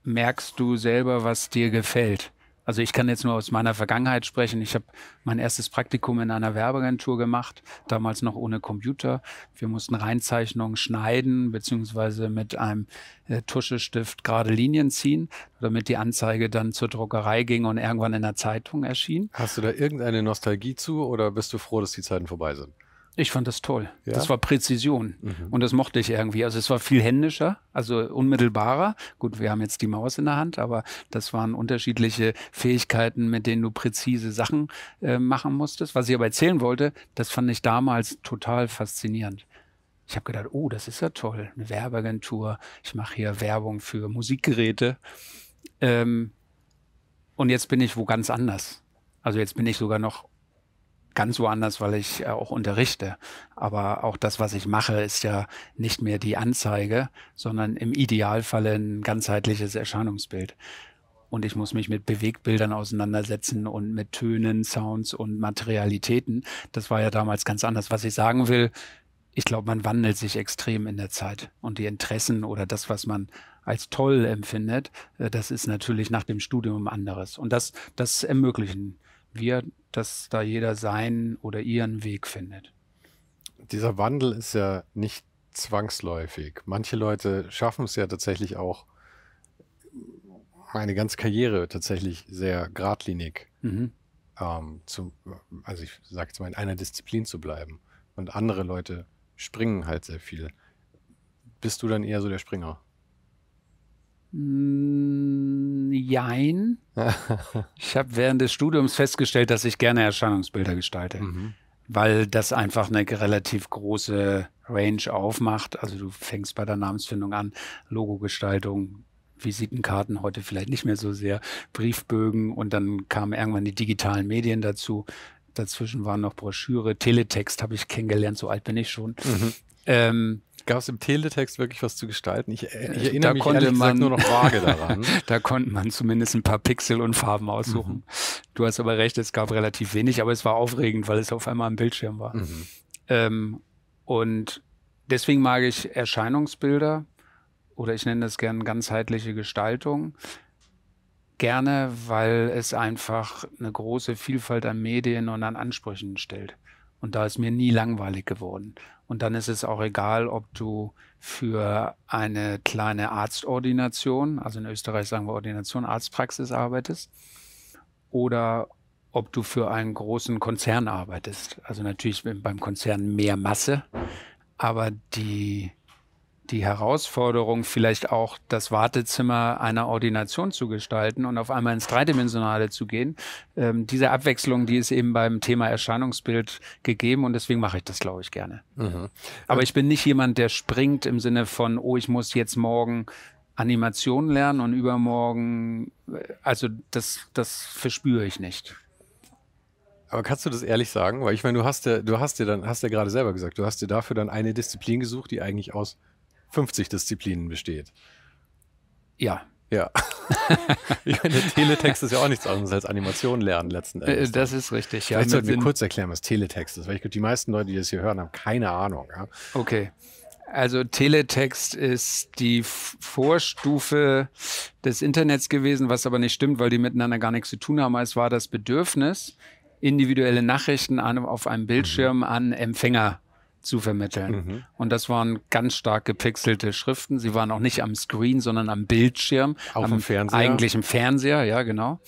merkst du selber, was dir gefällt also ich kann jetzt nur aus meiner Vergangenheit sprechen. Ich habe mein erstes Praktikum in einer Werbeagentur gemacht, damals noch ohne Computer. Wir mussten Reinzeichnungen schneiden, beziehungsweise mit einem äh, Tuschestift gerade Linien ziehen, damit die Anzeige dann zur Druckerei ging und irgendwann in der Zeitung erschien. Hast du da irgendeine Nostalgie zu oder bist du froh, dass die Zeiten vorbei sind? Ich fand das toll. Ja? Das war Präzision. Mhm. Und das mochte ich irgendwie. Also es war viel händischer, also unmittelbarer. Gut, wir haben jetzt die Maus in der Hand, aber das waren unterschiedliche Fähigkeiten, mit denen du präzise Sachen äh, machen musstest. Was ich aber erzählen wollte, das fand ich damals total faszinierend. Ich habe gedacht, oh, das ist ja toll. Eine Werbeagentur. Ich mache hier Werbung für Musikgeräte. Ähm, und jetzt bin ich wo ganz anders. Also jetzt bin ich sogar noch ganz woanders, weil ich äh, auch unterrichte. Aber auch das, was ich mache, ist ja nicht mehr die Anzeige, sondern im Idealfall ein ganzheitliches Erscheinungsbild. Und ich muss mich mit Bewegbildern auseinandersetzen und mit Tönen, Sounds und Materialitäten. Das war ja damals ganz anders. Was ich sagen will, ich glaube, man wandelt sich extrem in der Zeit. Und die Interessen oder das, was man als toll empfindet, äh, das ist natürlich nach dem Studium anderes. Und das, das ermöglichen wir dass da jeder seinen oder ihren Weg findet. Dieser Wandel ist ja nicht zwangsläufig. Manche Leute schaffen es ja tatsächlich auch, meine ganze Karriere tatsächlich sehr geradlinig, mhm. ähm, zu, also ich sage jetzt mal, in einer Disziplin zu bleiben. Und andere Leute springen halt sehr viel. Bist du dann eher so der Springer? Hm, jein. Ich habe während des Studiums festgestellt, dass ich gerne Erscheinungsbilder gestalte, mhm. weil das einfach eine relativ große Range aufmacht. Also du fängst bei der Namensfindung an, Logogestaltung, Visitenkarten heute vielleicht nicht mehr so sehr, Briefbögen und dann kamen irgendwann die digitalen Medien dazu. Dazwischen waren noch Broschüre, Teletext habe ich kennengelernt, so alt bin ich schon. Mhm. Ähm, gab es im Teletext wirklich was zu gestalten? Ich, äh, ich äh, erinnere da mich konnte man, nur noch vage daran. da konnte man zumindest ein paar Pixel und Farben aussuchen. Mhm. Du hast aber recht, es gab relativ wenig, aber es war aufregend, weil es auf einmal am Bildschirm war. Mhm. Ähm, und deswegen mag ich Erscheinungsbilder oder ich nenne das gerne ganzheitliche Gestaltung. Gerne, weil es einfach eine große Vielfalt an Medien und an Ansprüchen stellt. Und da ist mir nie langweilig geworden. Und dann ist es auch egal, ob du für eine kleine Arztordination, also in Österreich sagen wir Ordination, Arztpraxis arbeitest oder ob du für einen großen Konzern arbeitest. Also natürlich beim Konzern mehr Masse, aber die die Herausforderung, vielleicht auch das Wartezimmer einer Ordination zu gestalten und auf einmal ins Dreidimensionale zu gehen. Ähm, diese Abwechslung, die ist eben beim Thema Erscheinungsbild gegeben und deswegen mache ich das, glaube ich, gerne. Mhm. Aber ich bin nicht jemand, der springt im Sinne von, oh, ich muss jetzt morgen Animation lernen und übermorgen, äh, also das, das verspüre ich nicht. Aber kannst du das ehrlich sagen? Weil ich meine, du hast ja, du hast dir ja dann, hast ja gerade selber gesagt, du hast dir dafür dann eine Disziplin gesucht, die eigentlich aus 50 Disziplinen besteht. Ja. Ja. ich Teletext ist ja auch nichts anderes als Animation lernen letzten äh, Endes. Das ist richtig, ja. Vielleicht sollten wir kurz erklären, was Teletext ist, weil ich glaube, die meisten Leute, die das hier hören, haben keine Ahnung. Ja? Okay. Also Teletext ist die Vorstufe des Internets gewesen, was aber nicht stimmt, weil die miteinander gar nichts zu tun haben. Es war das Bedürfnis, individuelle Nachrichten an, auf einem Bildschirm mhm. an Empfänger zu vermitteln. Mhm. Und das waren ganz stark gepixelte Schriften. Sie waren auch nicht am Screen, sondern am Bildschirm. Auf am dem Fernseher. Eigentlich im Fernseher, ja, genau.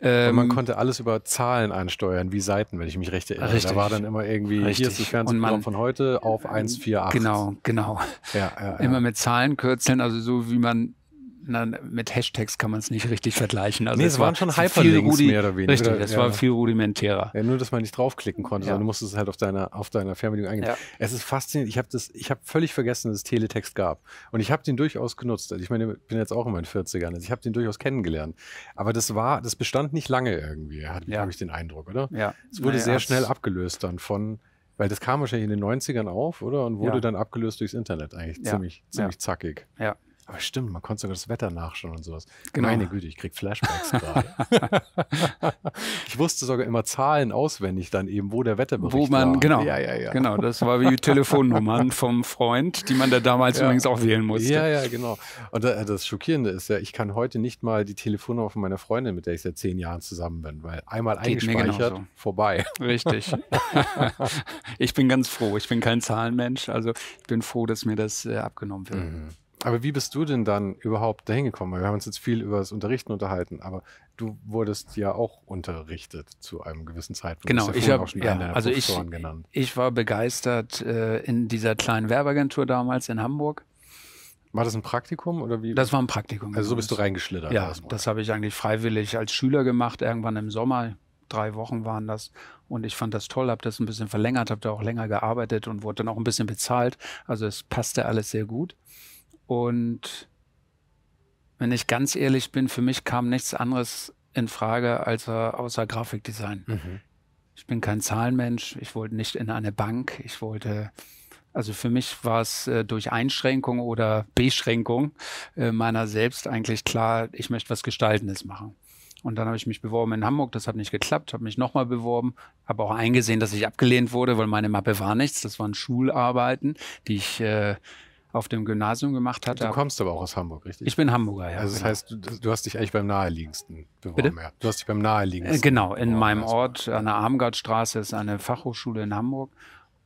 Ähm, man konnte alles über Zahlen ansteuern, wie Seiten, wenn ich mich recht erinnere. Richtig. Da war dann immer irgendwie, richtig. hier ist das Fernsehprogramm von heute auf 148. Äh, genau, genau. Ja, ja, ja. Immer mit Zahlen kürzeln, also so wie man na, mit Hashtags kann man es nicht richtig vergleichen. Also nee, es, es waren war schon Hyperlinks mehr oder weniger. Richtig, es ja. war viel rudimentärer. Ja, nur, dass man nicht draufklicken konnte, ja. sondern du musstest halt auf deiner, auf deiner Fernbedienung eingehen. Es ist faszinierend. Ich habe hab völlig vergessen, dass es Teletext gab. Und ich habe den durchaus genutzt. Also ich meine, ich bin jetzt auch in meinen 40ern. Also ich habe den durchaus kennengelernt. Aber das war, das bestand nicht lange irgendwie, habe ich den Eindruck, oder? Ja. Es wurde naja, sehr schnell abgelöst dann von weil das kam wahrscheinlich in den 90ern auf, oder? Und wurde ja. dann abgelöst durchs Internet eigentlich. Ja. Ziemlich, ziemlich ja. zackig. Ja. Aber stimmt, man konnte sogar das Wetter nachschauen und sowas. Genau. Meine Güte, ich krieg Flashbacks gerade. ich wusste sogar immer Zahlen auswendig dann eben, wo der Wetterbericht Wo man, war. genau. Ja, ja, ja. Genau, das war wie Telefonnummern vom Freund, die man da damals ja. übrigens auch wählen musste. Ja, ja, genau. Und äh, das Schockierende ist ja, ich kann heute nicht mal die Telefonnummer von meiner Freundin, mit der ich seit zehn Jahren zusammen bin, weil einmal Geht eingespeichert, genau so. vorbei. Richtig. ich bin ganz froh. Ich bin kein Zahlenmensch. Also ich bin froh, dass mir das äh, abgenommen wird. Mhm. Aber wie bist du denn dann überhaupt dahin gekommen? wir haben uns jetzt viel über das Unterrichten unterhalten, aber du wurdest ja auch unterrichtet zu einem gewissen Zeitpunkt. Genau, ja ich habe ja, also ich, genannt. ich war begeistert äh, in dieser kleinen Werbeagentur damals in Hamburg. War das ein Praktikum oder wie? Das war ein Praktikum. Also so genau. bist du reingeschlittert. Ja, erstmal. das habe ich eigentlich freiwillig als Schüler gemacht. Irgendwann im Sommer, drei Wochen waren das. Und ich fand das toll, habe das ein bisschen verlängert, habe da auch länger gearbeitet und wurde dann auch ein bisschen bezahlt. Also es passte alles sehr gut. Und wenn ich ganz ehrlich bin, für mich kam nichts anderes in Frage als, äh, außer Grafikdesign. Mhm. Ich bin kein Zahlenmensch, ich wollte nicht in eine Bank, ich wollte, also für mich war es äh, durch Einschränkung oder Beschränkung äh, meiner selbst eigentlich klar, ich möchte was Gestaltendes machen. Und dann habe ich mich beworben in Hamburg, das hat nicht geklappt, habe mich nochmal beworben, habe auch eingesehen, dass ich abgelehnt wurde, weil meine Mappe war nichts, das waren Schularbeiten, die ich... Äh, auf dem Gymnasium gemacht hatte. Du kommst aber auch aus Hamburg, richtig? Ich bin Hamburger, ja. Also das genau. heißt, du, du, hast dich eigentlich beim naheliegendsten beworben. Bitte? Ja. Du hast dich beim naheliegendsten. Äh, genau, in meinem also. Ort an der Armgardstraße ist eine Fachhochschule in Hamburg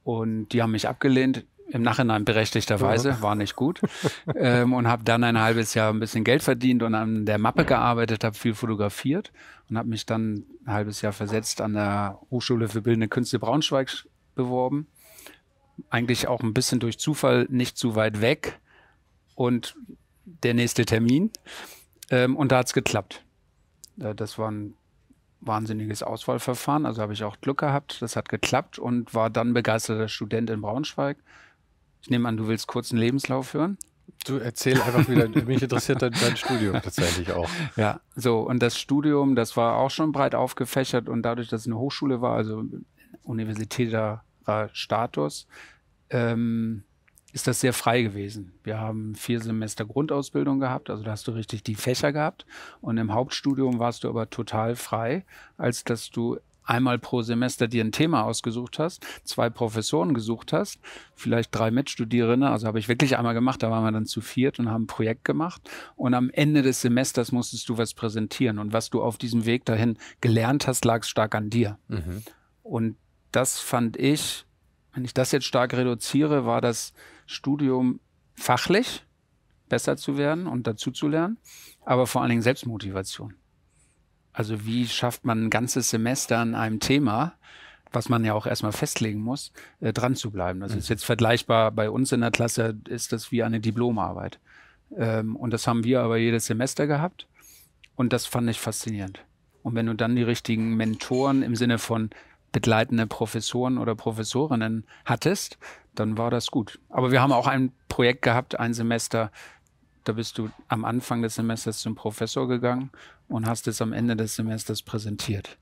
und die haben mich abgelehnt. Im Nachhinein berechtigterweise, war nicht gut. ähm, und habe dann ein halbes Jahr ein bisschen Geld verdient und an der Mappe gearbeitet, habe viel fotografiert und habe mich dann ein halbes Jahr versetzt an der Hochschule für Bildende Künste Braunschweig beworben eigentlich auch ein bisschen durch Zufall nicht zu weit weg und der nächste Termin. Ähm, und da hat es geklappt. Äh, das war ein wahnsinniges Auswahlverfahren, also habe ich auch Glück gehabt. Das hat geklappt und war dann begeisterter Student in Braunschweig. Ich nehme an, du willst kurz einen Lebenslauf hören? Du erzähl einfach wieder, mich interessiert dein, dein Studium tatsächlich auch. Ja, so und das Studium, das war auch schon breit aufgefächert und dadurch, dass es eine Hochschule war, also Universität da Status, ähm, ist das sehr frei gewesen. Wir haben vier Semester Grundausbildung gehabt, also da hast du richtig die Fächer gehabt. Und im Hauptstudium warst du aber total frei, als dass du einmal pro Semester dir ein Thema ausgesucht hast, zwei Professoren gesucht hast, vielleicht drei Mitstudierende, also habe ich wirklich einmal gemacht, da waren wir dann zu viert und haben ein Projekt gemacht und am Ende des Semesters musstest du was präsentieren und was du auf diesem Weg dahin gelernt hast, lag stark an dir. Mhm. Und das fand ich, wenn ich das jetzt stark reduziere, war das Studium fachlich besser zu werden und dazu zu lernen, aber vor allen Dingen Selbstmotivation. Also wie schafft man ein ganzes Semester an einem Thema, was man ja auch erstmal festlegen muss, äh, dran zu bleiben. Das ist mhm. jetzt vergleichbar bei uns in der Klasse, ist das wie eine Diplomarbeit. Ähm, und das haben wir aber jedes Semester gehabt. Und das fand ich faszinierend. Und wenn du dann die richtigen Mentoren im Sinne von begleitende Professoren oder Professorinnen hattest, dann war das gut. Aber wir haben auch ein Projekt gehabt, ein Semester, da bist du am Anfang des Semesters zum Professor gegangen und hast es am Ende des Semesters präsentiert.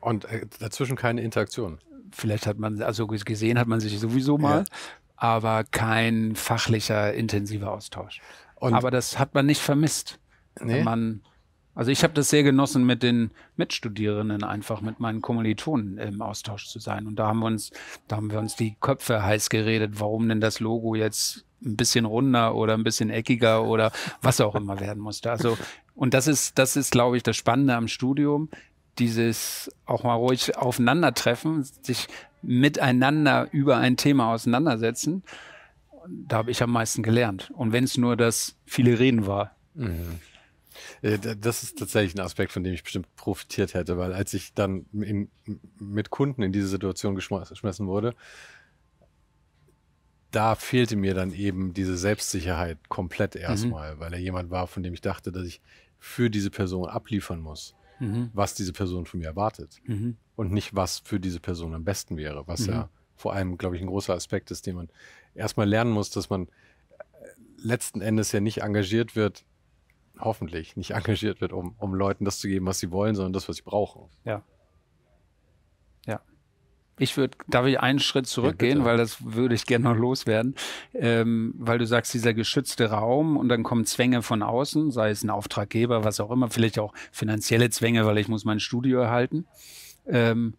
Und äh, dazwischen keine Interaktion. Vielleicht hat man, also gesehen hat man sich sowieso mal, ja. aber kein fachlicher, intensiver Austausch. Und aber das hat man nicht vermisst, nee. wenn man also ich habe das sehr genossen, mit den Mitstudierenden einfach mit meinen Kommilitonen im Austausch zu sein. Und da haben wir uns, da haben wir uns die Köpfe heiß geredet, warum denn das Logo jetzt ein bisschen runder oder ein bisschen eckiger oder was auch immer werden musste. Also, und das ist, das ist, glaube ich, das Spannende am Studium. Dieses auch mal ruhig aufeinandertreffen, sich miteinander über ein Thema auseinandersetzen. Da habe ich am meisten gelernt. Und wenn es nur das viele Reden war. Mhm. Äh, das ist tatsächlich ein Aspekt, von dem ich bestimmt profitiert hätte, weil als ich dann in, mit Kunden in diese Situation geschmissen wurde, da fehlte mir dann eben diese Selbstsicherheit komplett mhm. erstmal, mhm. weil er jemand war, von dem ich dachte, dass ich für diese Person abliefern muss, mhm. was diese Person von mir erwartet mhm. und nicht, was für diese Person am besten wäre, was mhm. ja vor allem, glaube ich, ein großer Aspekt ist, den man erstmal lernen muss, dass man äh, letzten Endes ja nicht engagiert wird hoffentlich nicht engagiert wird, um, um Leuten das zu geben, was sie wollen, sondern das, was sie brauchen. Ja. Ja. Ich würde, darf ich einen Schritt zurückgehen, ja, weil das würde ich gerne noch loswerden, ähm, weil du sagst, dieser geschützte Raum und dann kommen Zwänge von außen, sei es ein Auftraggeber, was auch immer, vielleicht auch finanzielle Zwänge, weil ich muss mein Studio erhalten. Ähm,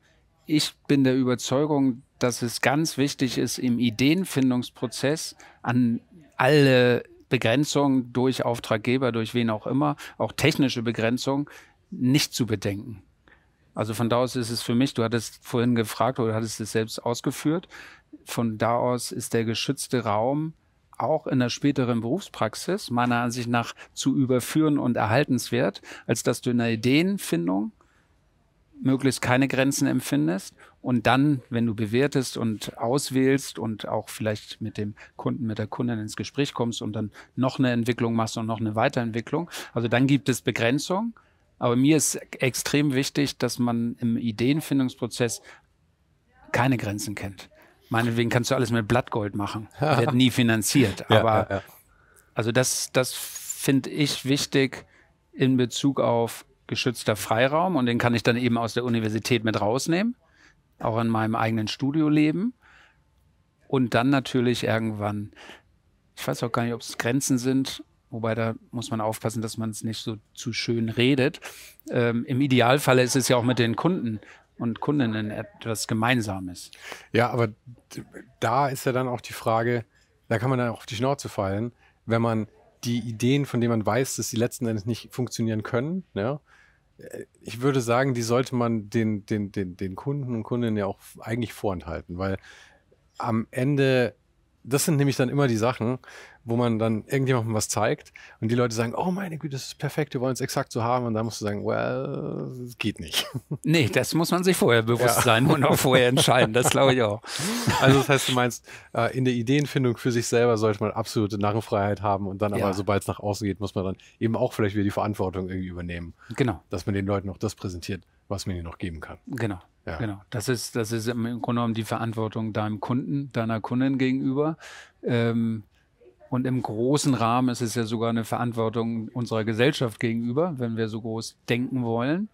ich bin der Überzeugung, dass es ganz wichtig ist, im Ideenfindungsprozess an alle Begrenzung durch Auftraggeber, durch wen auch immer, auch technische Begrenzung, nicht zu bedenken. Also von da aus ist es für mich, du hattest vorhin gefragt oder hattest es selbst ausgeführt, von da aus ist der geschützte Raum auch in der späteren Berufspraxis meiner Ansicht nach zu überführen und erhaltenswert, als dass du in der Ideenfindung möglichst keine Grenzen empfindest und dann, wenn du bewertest und auswählst und auch vielleicht mit dem Kunden, mit der Kundin ins Gespräch kommst und dann noch eine Entwicklung machst und noch eine Weiterentwicklung, also dann gibt es Begrenzung. Aber mir ist extrem wichtig, dass man im Ideenfindungsprozess keine Grenzen kennt. Meinetwegen kannst du alles mit Blattgold machen. Wird nie finanziert. Aber ja, ja. also das, das finde ich wichtig in Bezug auf geschützter Freiraum und den kann ich dann eben aus der Universität mit rausnehmen, auch in meinem eigenen Studio leben. Und dann natürlich irgendwann, ich weiß auch gar nicht, ob es Grenzen sind, wobei da muss man aufpassen, dass man es nicht so zu schön redet. Ähm, Im Idealfall ist es ja auch mit den Kunden und Kundinnen etwas Gemeinsames. Ja, aber da ist ja dann auch die Frage, da kann man dann auch auf die Schnauze fallen, wenn man die Ideen, von denen man weiß, dass sie letzten Endes nicht funktionieren können, ne? ich würde sagen, die sollte man den, den, den, den Kunden und Kundinnen ja auch eigentlich vorenthalten, weil am Ende, das sind nämlich dann immer die Sachen, wo man dann irgendjemandem was zeigt und die Leute sagen, oh meine Güte, das ist perfekt, wir wollen es exakt so haben und dann musst du sagen, well, geht nicht. Nee, das muss man sich vorher bewusst ja. sein und auch vorher entscheiden, das glaube ich auch. Also das heißt, du meinst, äh, in der Ideenfindung für sich selber sollte man absolute Narrenfreiheit haben und dann aber, ja. sobald es nach außen geht, muss man dann eben auch vielleicht wieder die Verantwortung irgendwie übernehmen. Genau. Dass man den Leuten auch das präsentiert, was man ihnen noch geben kann. Genau. Ja. Genau. Das ist, das ist im Grunde genommen die Verantwortung deinem Kunden, deiner Kundin gegenüber, ähm, und im großen Rahmen ist es ja sogar eine Verantwortung unserer Gesellschaft gegenüber, wenn wir so groß denken wollen.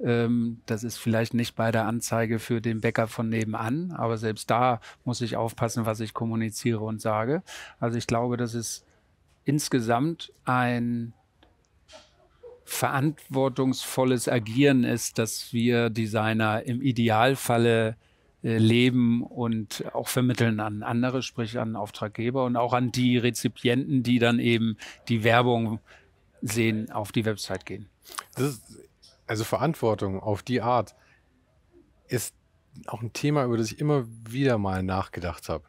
Ähm, das ist vielleicht nicht bei der Anzeige für den Bäcker von nebenan, aber selbst da muss ich aufpassen, was ich kommuniziere und sage. Also ich glaube, das ist insgesamt ein verantwortungsvolles Agieren ist, dass wir Designer im Idealfalle äh, leben und auch vermitteln an andere, sprich an Auftraggeber und auch an die Rezipienten, die dann eben die Werbung sehen, auf die Website gehen. also Verantwortung auf die Art ist auch ein Thema, über das ich immer wieder mal nachgedacht habe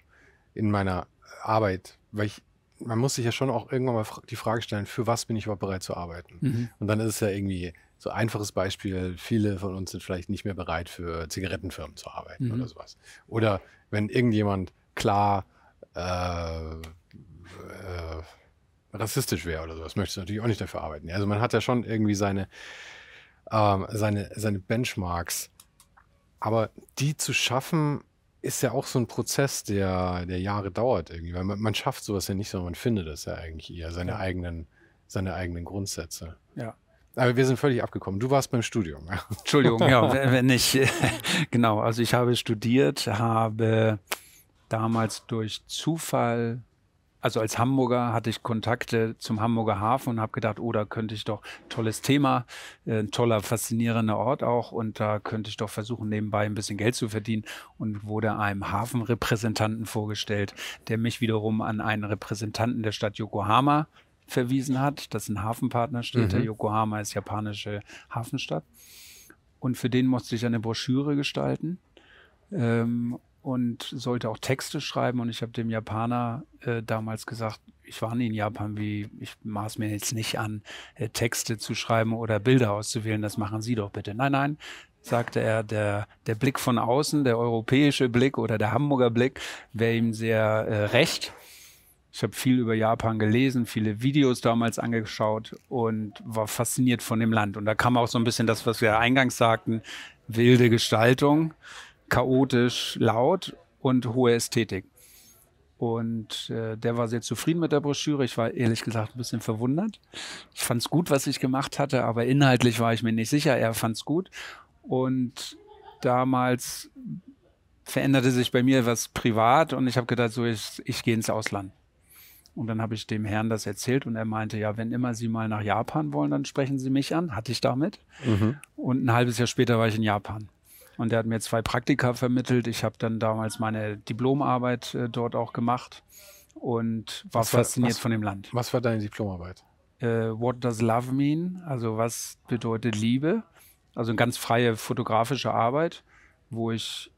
in meiner Arbeit, weil ich man muss sich ja schon auch irgendwann mal die Frage stellen, für was bin ich überhaupt bereit zu arbeiten? Mhm. Und dann ist es ja irgendwie so einfaches Beispiel, viele von uns sind vielleicht nicht mehr bereit, für Zigarettenfirmen zu arbeiten mhm. oder sowas. Oder wenn irgendjemand klar äh, äh, rassistisch wäre oder sowas, möchtest du natürlich auch nicht dafür arbeiten. Also man hat ja schon irgendwie seine, ähm, seine, seine Benchmarks. Aber die zu schaffen, ist ja auch so ein Prozess, der, der Jahre dauert irgendwie. Weil man, man schafft sowas ja nicht, sondern man findet es ja eigentlich eher, seine ja. eigenen, seine eigenen Grundsätze. Ja. Aber wir sind völlig abgekommen. Du warst beim Studium. Entschuldigung, ja, wenn ich, genau, also ich habe studiert, habe damals durch Zufall, also als Hamburger hatte ich Kontakte zum Hamburger Hafen und habe gedacht, oh, da könnte ich doch, tolles Thema, äh, ein toller, faszinierender Ort auch und da könnte ich doch versuchen, nebenbei ein bisschen Geld zu verdienen und wurde einem Hafenrepräsentanten vorgestellt, der mich wiederum an einen Repräsentanten der Stadt Yokohama verwiesen hat. Das sind Hafenpartnerstädte. Mhm. Yokohama ist japanische Hafenstadt. Und für den musste ich eine Broschüre gestalten ähm, und sollte auch Texte schreiben. Und ich habe dem Japaner äh, damals gesagt, ich war nie in Japan, wie ich maß mir jetzt nicht an, äh, Texte zu schreiben oder Bilder auszuwählen. Das machen Sie doch bitte. Nein, nein, sagte er, der, der Blick von außen, der europäische Blick oder der Hamburger Blick wäre ihm sehr äh, recht. Ich habe viel über Japan gelesen, viele Videos damals angeschaut und war fasziniert von dem Land. Und da kam auch so ein bisschen das, was wir eingangs sagten, wilde Gestaltung, chaotisch, laut und hohe Ästhetik. Und äh, der war sehr zufrieden mit der Broschüre. Ich war ehrlich gesagt ein bisschen verwundert. Ich fand es gut, was ich gemacht hatte, aber inhaltlich war ich mir nicht sicher. Er fand es gut. Und damals veränderte sich bei mir was privat und ich habe gedacht, so ich, ich gehe ins Ausland. Und dann habe ich dem Herrn das erzählt und er meinte, ja, wenn immer Sie mal nach Japan wollen, dann sprechen Sie mich an. Hatte ich damit. Mhm. Und ein halbes Jahr später war ich in Japan. Und er hat mir zwei Praktika vermittelt. Ich habe dann damals meine Diplomarbeit äh, dort auch gemacht und war, was fasziniert was, von dem Land. Was war deine Diplomarbeit? Äh, What does love mean? Also was bedeutet Liebe? Also eine ganz freie fotografische Arbeit, wo ich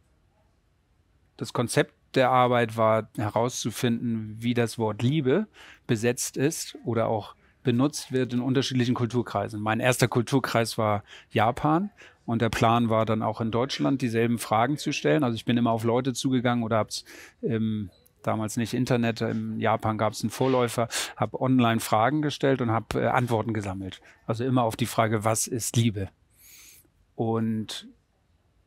das Konzept der Arbeit war herauszufinden, wie das Wort Liebe besetzt ist oder auch benutzt wird in unterschiedlichen Kulturkreisen. Mein erster Kulturkreis war Japan und der Plan war dann auch in Deutschland dieselben Fragen zu stellen. Also ich bin immer auf Leute zugegangen oder habe es ähm, damals nicht Internet, in Japan gab es einen Vorläufer, habe online Fragen gestellt und habe äh, Antworten gesammelt. Also immer auf die Frage, was ist Liebe? Und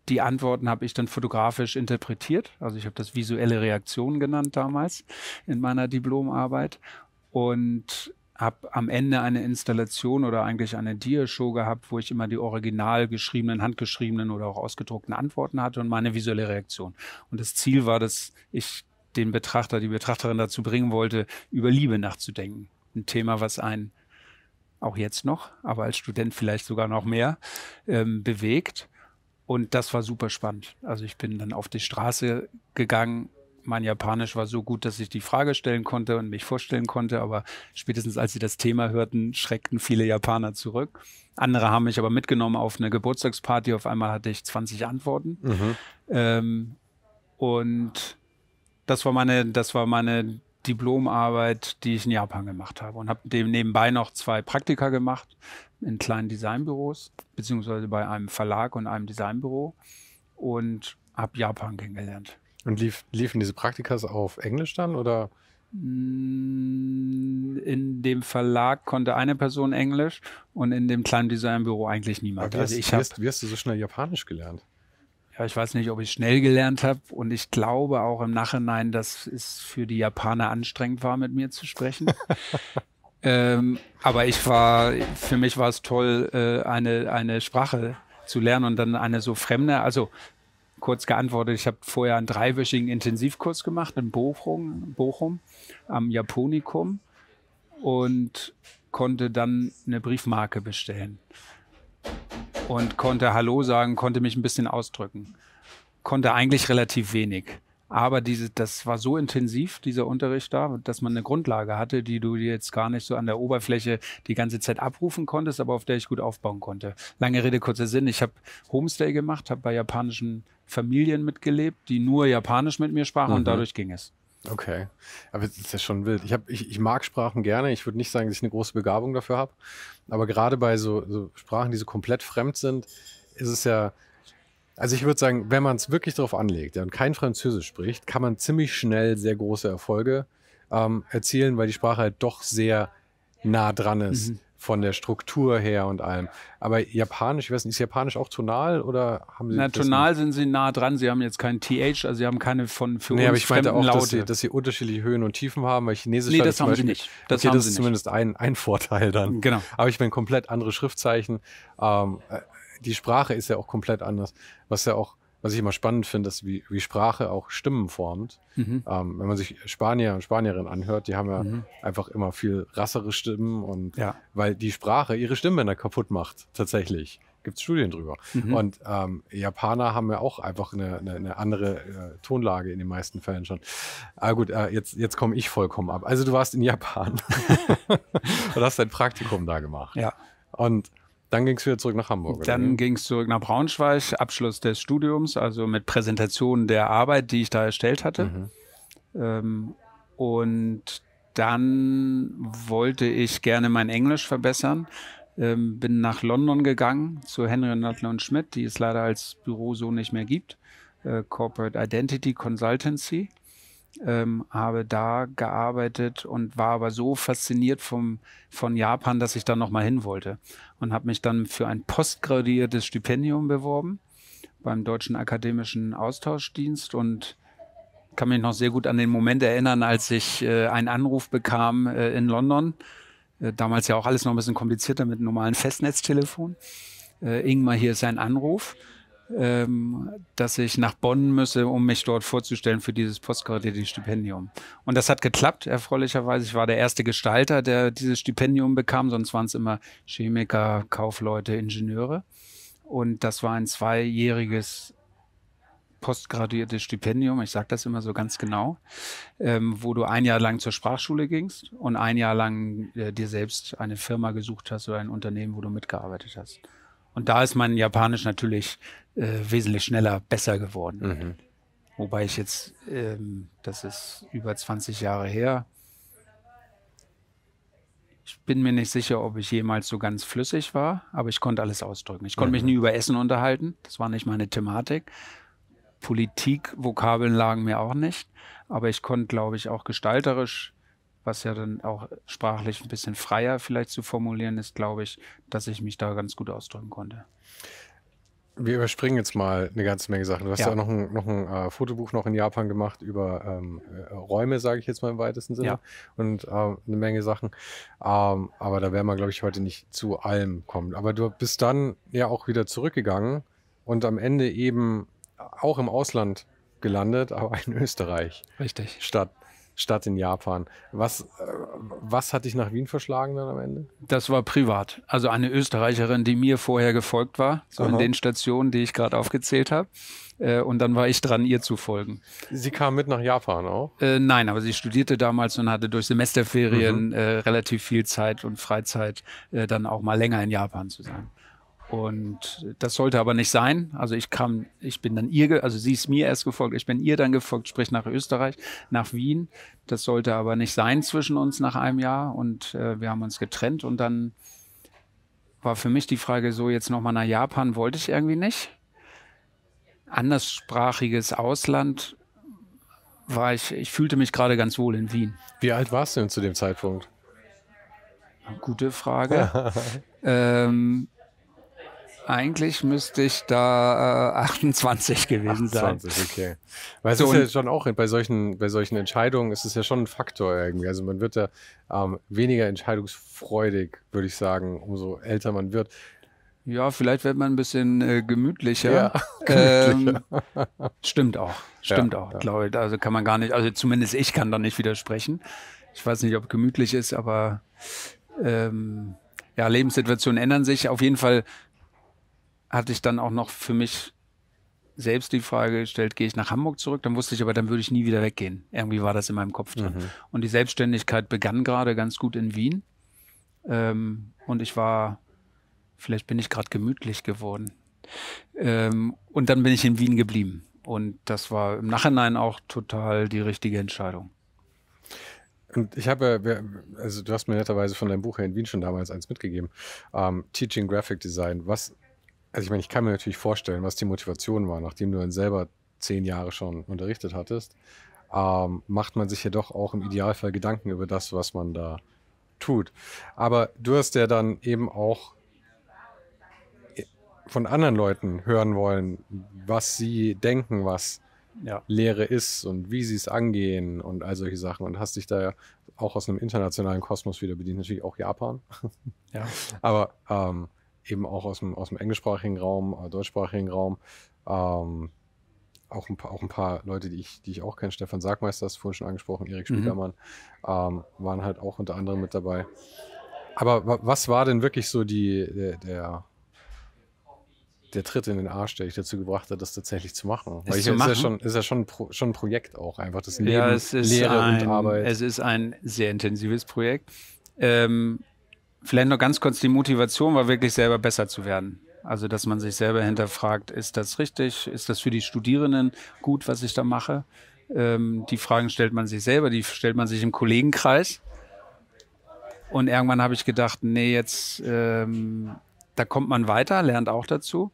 die Antworten habe ich dann fotografisch interpretiert. Also ich habe das visuelle Reaktion genannt damals in meiner Diplomarbeit und habe am Ende eine Installation oder eigentlich eine Dia-Show gehabt, wo ich immer die original geschriebenen, handgeschriebenen oder auch ausgedruckten Antworten hatte und meine visuelle Reaktion. Und das Ziel war, dass ich den Betrachter, die Betrachterin dazu bringen wollte, über Liebe nachzudenken. Ein Thema, was einen auch jetzt noch, aber als Student vielleicht sogar noch mehr ähm, bewegt. Und das war super spannend. Also ich bin dann auf die Straße gegangen. Mein Japanisch war so gut, dass ich die Frage stellen konnte und mich vorstellen konnte, aber spätestens als sie das Thema hörten, schreckten viele Japaner zurück. Andere haben mich aber mitgenommen auf eine Geburtstagsparty. Auf einmal hatte ich 20 Antworten. Mhm. Ähm, und das war meine, das war meine Diplomarbeit, die ich in Japan gemacht habe und habe dem nebenbei noch zwei Praktika gemacht in kleinen Designbüros, beziehungsweise bei einem Verlag und einem Designbüro und habe Japan kennengelernt. Und lief, liefen diese Praktikas auf Englisch dann oder? Mm, in dem Verlag konnte eine Person Englisch und in dem kleinen Designbüro eigentlich niemand. Wie also hast, also ich wie, hast, wie hast du so schnell Japanisch gelernt? Ja, ich weiß nicht, ob ich schnell gelernt habe und ich glaube auch im Nachhinein, dass es für die Japaner anstrengend war, mit mir zu sprechen. Ähm, aber ich war, für mich war es toll, äh, eine, eine Sprache zu lernen und dann eine so fremde. Also kurz geantwortet, ich habe vorher einen dreiwöchigen Intensivkurs gemacht in Bochum, Bochum am Japonikum und konnte dann eine Briefmarke bestellen und konnte Hallo sagen, konnte mich ein bisschen ausdrücken, konnte eigentlich relativ wenig. Aber diese, das war so intensiv, dieser Unterricht da, dass man eine Grundlage hatte, die du jetzt gar nicht so an der Oberfläche die ganze Zeit abrufen konntest, aber auf der ich gut aufbauen konnte. Lange Rede, kurzer Sinn. Ich habe Homestay gemacht, habe bei japanischen Familien mitgelebt, die nur Japanisch mit mir sprachen mhm. und dadurch ging es. Okay, aber das ist ja schon wild. Ich, hab, ich, ich mag Sprachen gerne. Ich würde nicht sagen, dass ich eine große Begabung dafür habe. Aber gerade bei so, so Sprachen, die so komplett fremd sind, ist es ja, also ich würde sagen, wenn man es wirklich darauf anlegt ja, und kein Französisch spricht, kann man ziemlich schnell sehr große Erfolge ähm, erzielen, weil die Sprache halt doch sehr nah dran ist. Mhm. Von der Struktur her und allem. Aber Japanisch, ich weiß nicht, ist Japanisch auch tonal oder haben Sie. Na, tonal sind Sie nah dran. Sie haben jetzt kein TH, also Sie haben keine von für nee, uns aber ich meinte auch, Laute. Dass, Sie, dass Sie unterschiedliche Höhen und Tiefen haben, weil Chinesisch nee, das haben Beispiel, Sie nicht. Das, okay, das ist nicht. zumindest ein, ein Vorteil dann. Genau. Aber ich meine komplett andere Schriftzeichen. Ähm, äh, die Sprache ist ja auch komplett anders. Was ja auch, was ich immer spannend finde, ist, wie, wie Sprache auch Stimmen formt. Mhm. Ähm, wenn man sich Spanier und Spanierinnen anhört, die haben ja mhm. einfach immer viel rassere Stimmen und ja. weil die Sprache ihre Stimmbänder kaputt macht, tatsächlich. Gibt es Studien drüber. Mhm. Und ähm, Japaner haben ja auch einfach eine, eine, eine andere äh, Tonlage in den meisten Fällen schon. Aber ah, gut, äh, jetzt, jetzt komme ich vollkommen ab. Also du warst in Japan und hast dein Praktikum da gemacht. Ja. Und dann ging es wieder zurück nach Hamburg. Dann ging es zurück nach Braunschweig, Abschluss des Studiums, also mit Präsentation der Arbeit, die ich da erstellt hatte. Mhm. Ähm, und dann wollte ich gerne mein Englisch verbessern. Ähm, bin nach London gegangen zu Henry Nuttler und Schmidt, die es leider als Büro so nicht mehr gibt. Äh, Corporate Identity Consultancy ähm, habe da gearbeitet und war aber so fasziniert vom, von Japan, dass ich dann nochmal hin wollte und habe mich dann für ein postgraduiertes Stipendium beworben beim Deutschen Akademischen Austauschdienst und kann mich noch sehr gut an den Moment erinnern, als ich äh, einen Anruf bekam äh, in London. Äh, damals ja auch alles noch ein bisschen komplizierter mit einem normalen Festnetztelefon. Äh, Ingmar, hier ist ein Anruf ähm, dass ich nach Bonn müsse, um mich dort vorzustellen für dieses postgraduierte Stipendium. Und das hat geklappt, erfreulicherweise. Ich war der erste Gestalter, der dieses Stipendium bekam, sonst waren es immer Chemiker, Kaufleute, Ingenieure. Und das war ein zweijähriges postgraduiertes Stipendium, ich sage das immer so ganz genau, ähm, wo du ein Jahr lang zur Sprachschule gingst und ein Jahr lang äh, dir selbst eine Firma gesucht hast oder ein Unternehmen, wo du mitgearbeitet hast. Und da ist mein Japanisch natürlich äh, wesentlich schneller besser geworden. Mhm. Wobei ich jetzt, ähm, das ist über 20 Jahre her, ich bin mir nicht sicher, ob ich jemals so ganz flüssig war, aber ich konnte alles ausdrücken. Ich konnte mhm. mich nie über Essen unterhalten, das war nicht meine Thematik. Politik, Vokabeln lagen mir auch nicht, aber ich konnte, glaube ich, auch gestalterisch, was ja dann auch sprachlich ein bisschen freier vielleicht zu formulieren ist, glaube ich, dass ich mich da ganz gut ausdrücken konnte wir überspringen jetzt mal eine ganze Menge Sachen. Du hast ja, ja noch ein, noch ein äh, Fotobuch noch in Japan gemacht über ähm, äh, Räume, sage ich jetzt mal im weitesten Sinne. Ja. Und äh, eine Menge Sachen. Ähm, aber da werden wir, glaube ich, heute nicht zu allem kommen. Aber du bist dann ja auch wieder zurückgegangen und am Ende eben auch im Ausland gelandet, aber in Österreich. Richtig. Statt statt in Japan. Was, äh, was hat dich nach Wien verschlagen dann am Ende? Das war privat. Also eine Österreicherin, die mir vorher gefolgt war, so Aha. in den Stationen, die ich gerade aufgezählt habe. Äh, und dann war ich dran, ihr zu folgen. Sie kam mit nach Japan auch? Äh, nein, aber sie studierte damals und hatte durch Semesterferien mhm. äh, relativ viel Zeit und Freizeit, äh, dann auch mal länger in Japan zu sein. Und das sollte aber nicht sein. Also ich kam, ich bin dann ihr, also sie ist mir erst gefolgt, ich bin ihr dann gefolgt, sprich nach Österreich, nach Wien. Das sollte aber nicht sein zwischen uns nach einem Jahr. Und äh, wir haben uns getrennt und dann war für mich die Frage so, jetzt nochmal nach Japan wollte ich irgendwie nicht. Anderssprachiges Ausland war ich, ich fühlte mich gerade ganz wohl in Wien. Wie alt warst du denn zu dem Zeitpunkt? Gute Frage. ähm, eigentlich müsste ich da äh, 28 gewesen 28, sein. okay. Weil es so, ist ja schon auch bei solchen, bei solchen Entscheidungen ist es ja schon ein Faktor irgendwie. Also man wird da ähm, weniger entscheidungsfreudig, würde ich sagen, umso älter man wird. Ja, vielleicht wird man ein bisschen äh, gemütlicher. Ja, ähm, gemütlicher. Ähm, stimmt auch, stimmt ja, auch. Ja. Glaube ich, also kann man gar nicht, also zumindest ich kann da nicht widersprechen. Ich weiß nicht, ob gemütlich ist, aber ähm, ja, Lebenssituationen ändern sich. Auf jeden Fall hatte ich dann auch noch für mich selbst die Frage gestellt, gehe ich nach Hamburg zurück? Dann wusste ich aber, dann würde ich nie wieder weggehen. Irgendwie war das in meinem Kopf drin. Mhm. Und die Selbstständigkeit begann gerade ganz gut in Wien. Ähm, und ich war, vielleicht bin ich gerade gemütlich geworden. Ähm, und dann bin ich in Wien geblieben. Und das war im Nachhinein auch total die richtige Entscheidung. Und ich habe, also du hast mir netterweise von deinem Buch her in Wien schon damals eins mitgegeben, ähm, Teaching Graphic Design. Was also ich meine, ich kann mir natürlich vorstellen, was die Motivation war, nachdem du dann selber zehn Jahre schon unterrichtet hattest, ähm, macht man sich ja doch auch im Idealfall Gedanken über das, was man da tut. Aber du hast ja dann eben auch äh, von anderen Leuten hören wollen, was sie denken, was ja. Lehre ist und wie sie es angehen und all solche Sachen. Und hast dich da ja auch aus einem internationalen Kosmos wieder bedient, natürlich auch Japan. Ja. Aber ähm, eben auch aus dem, aus dem englischsprachigen Raum, äh, deutschsprachigen Raum. Ähm, auch, ein paar, auch ein paar Leute, die ich, die ich auch kenne, Stefan Sagmeister, das vorhin schon angesprochen, Erik Spiegermann, mhm. ähm, waren halt auch unter anderem mit dabei. Aber was war denn wirklich so die, der, der, der Tritt in den Arsch, der dich dazu gebracht hat, das tatsächlich zu machen? Es Weil ich, zu machen? Ist ja, schon, ist ja schon, Pro, schon ein Projekt auch einfach, das Leben, ja, es ist Lehre ein, und Arbeit. Es ist ein sehr intensives Projekt. Ähm, Vielleicht noch ganz kurz, die Motivation war wirklich selber besser zu werden. Also, dass man sich selber hinterfragt, ist das richtig? Ist das für die Studierenden gut, was ich da mache? Ähm, die Fragen stellt man sich selber, die stellt man sich im Kollegenkreis. Und irgendwann habe ich gedacht, nee, jetzt, ähm, da kommt man weiter, lernt auch dazu.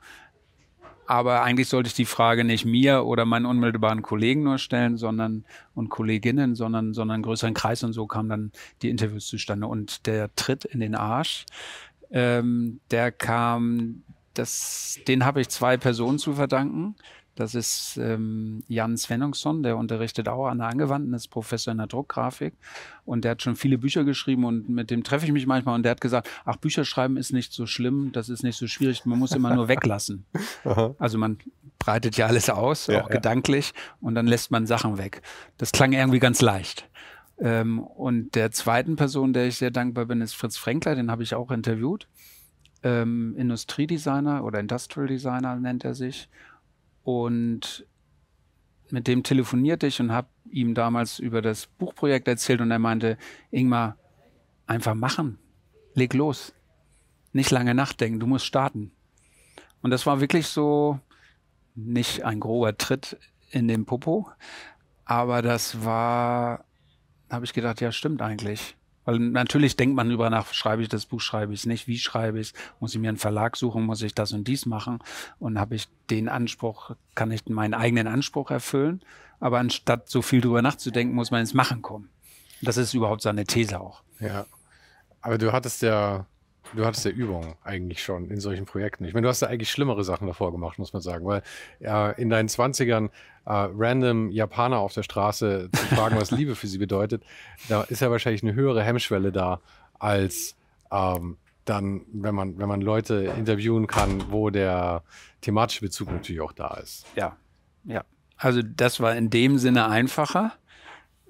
Aber eigentlich sollte ich die Frage nicht mir oder meinen unmittelbaren Kollegen nur stellen, sondern und Kolleginnen, sondern, sondern einen größeren Kreis und so kamen dann die Interviews zustande. Und der Tritt in den Arsch, ähm, der kam, das, den habe ich zwei Personen zu verdanken. Das ist ähm, Jan Svenungsson, der unterrichtet auch an der Angewandten, ist Professor in der Druckgrafik und der hat schon viele Bücher geschrieben und mit dem treffe ich mich manchmal und der hat gesagt, ach, Bücher schreiben ist nicht so schlimm, das ist nicht so schwierig, man muss immer nur weglassen. also man breitet ja alles aus, ja, auch ja. gedanklich und dann lässt man Sachen weg. Das klang irgendwie ganz leicht. Ähm, und der zweiten Person, der ich sehr dankbar bin, ist Fritz Frenkler, den habe ich auch interviewt. Ähm, Industriedesigner oder Industrial Designer nennt er sich und mit dem telefonierte ich und habe ihm damals über das Buchprojekt erzählt und er meinte, Ingmar, einfach machen, leg los, nicht lange nachdenken, du musst starten. Und das war wirklich so nicht ein grober Tritt in den Popo, aber das war, habe ich gedacht, ja stimmt eigentlich. Weil natürlich denkt man über nach, schreibe ich das Buch, schreibe ich es nicht, wie schreibe ich es, muss ich mir einen Verlag suchen, muss ich das und dies machen und habe ich den Anspruch, kann ich meinen eigenen Anspruch erfüllen. Aber anstatt so viel drüber nachzudenken, muss man ins Machen kommen. Das ist überhaupt seine These auch. Ja. Aber du hattest ja du hattest ja Übung eigentlich schon in solchen Projekten. Ich meine, du hast ja eigentlich schlimmere Sachen davor gemacht, muss man sagen, weil äh, in deinen Zwanzigern äh, random Japaner auf der Straße zu fragen, was Liebe für sie bedeutet, da ist ja wahrscheinlich eine höhere Hemmschwelle da, als ähm, dann, wenn man, wenn man Leute interviewen kann, wo der thematische Bezug natürlich auch da ist. Ja, ja. Also das war in dem Sinne einfacher.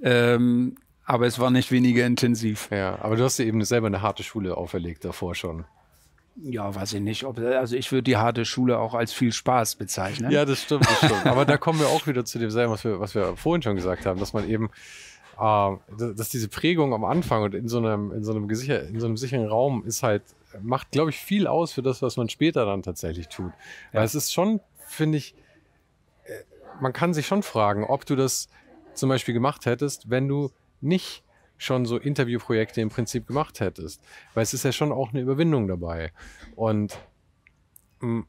Ähm, aber es war nicht weniger intensiv. Ja, aber du hast dir eben selber eine harte Schule auferlegt davor schon. Ja, weiß ich nicht. Ob, also ich würde die harte Schule auch als viel Spaß bezeichnen. Ja, das stimmt, das stimmt. aber da kommen wir auch wieder zu dem selben, was wir, was wir vorhin schon gesagt haben, dass man eben, äh, dass diese Prägung am Anfang und in so einem, in so einem, gesicher, in so einem sicheren Raum ist halt, macht, glaube ich, viel aus für das, was man später dann tatsächlich tut. Ja. Weil es ist schon, finde ich, äh, man kann sich schon fragen, ob du das zum Beispiel gemacht hättest, wenn du nicht schon so Interviewprojekte im Prinzip gemacht hättest. Weil es ist ja schon auch eine Überwindung dabei. Und mm,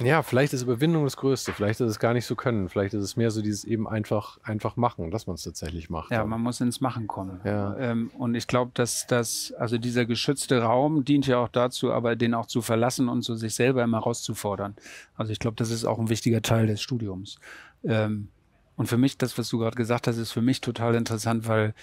ja, vielleicht ist Überwindung das Größte, vielleicht ist es gar nicht so können, vielleicht ist es mehr so dieses eben einfach, einfach machen, dass man es tatsächlich macht. Ja, man muss ins Machen kommen. Ja. Ähm, und ich glaube, dass das, also dieser geschützte Raum dient ja auch dazu, aber den auch zu verlassen und so sich selber immer herauszufordern. Also ich glaube, das ist auch ein wichtiger Teil des Studiums. Ähm, und für mich, das, was du gerade gesagt hast, ist für mich total interessant, weil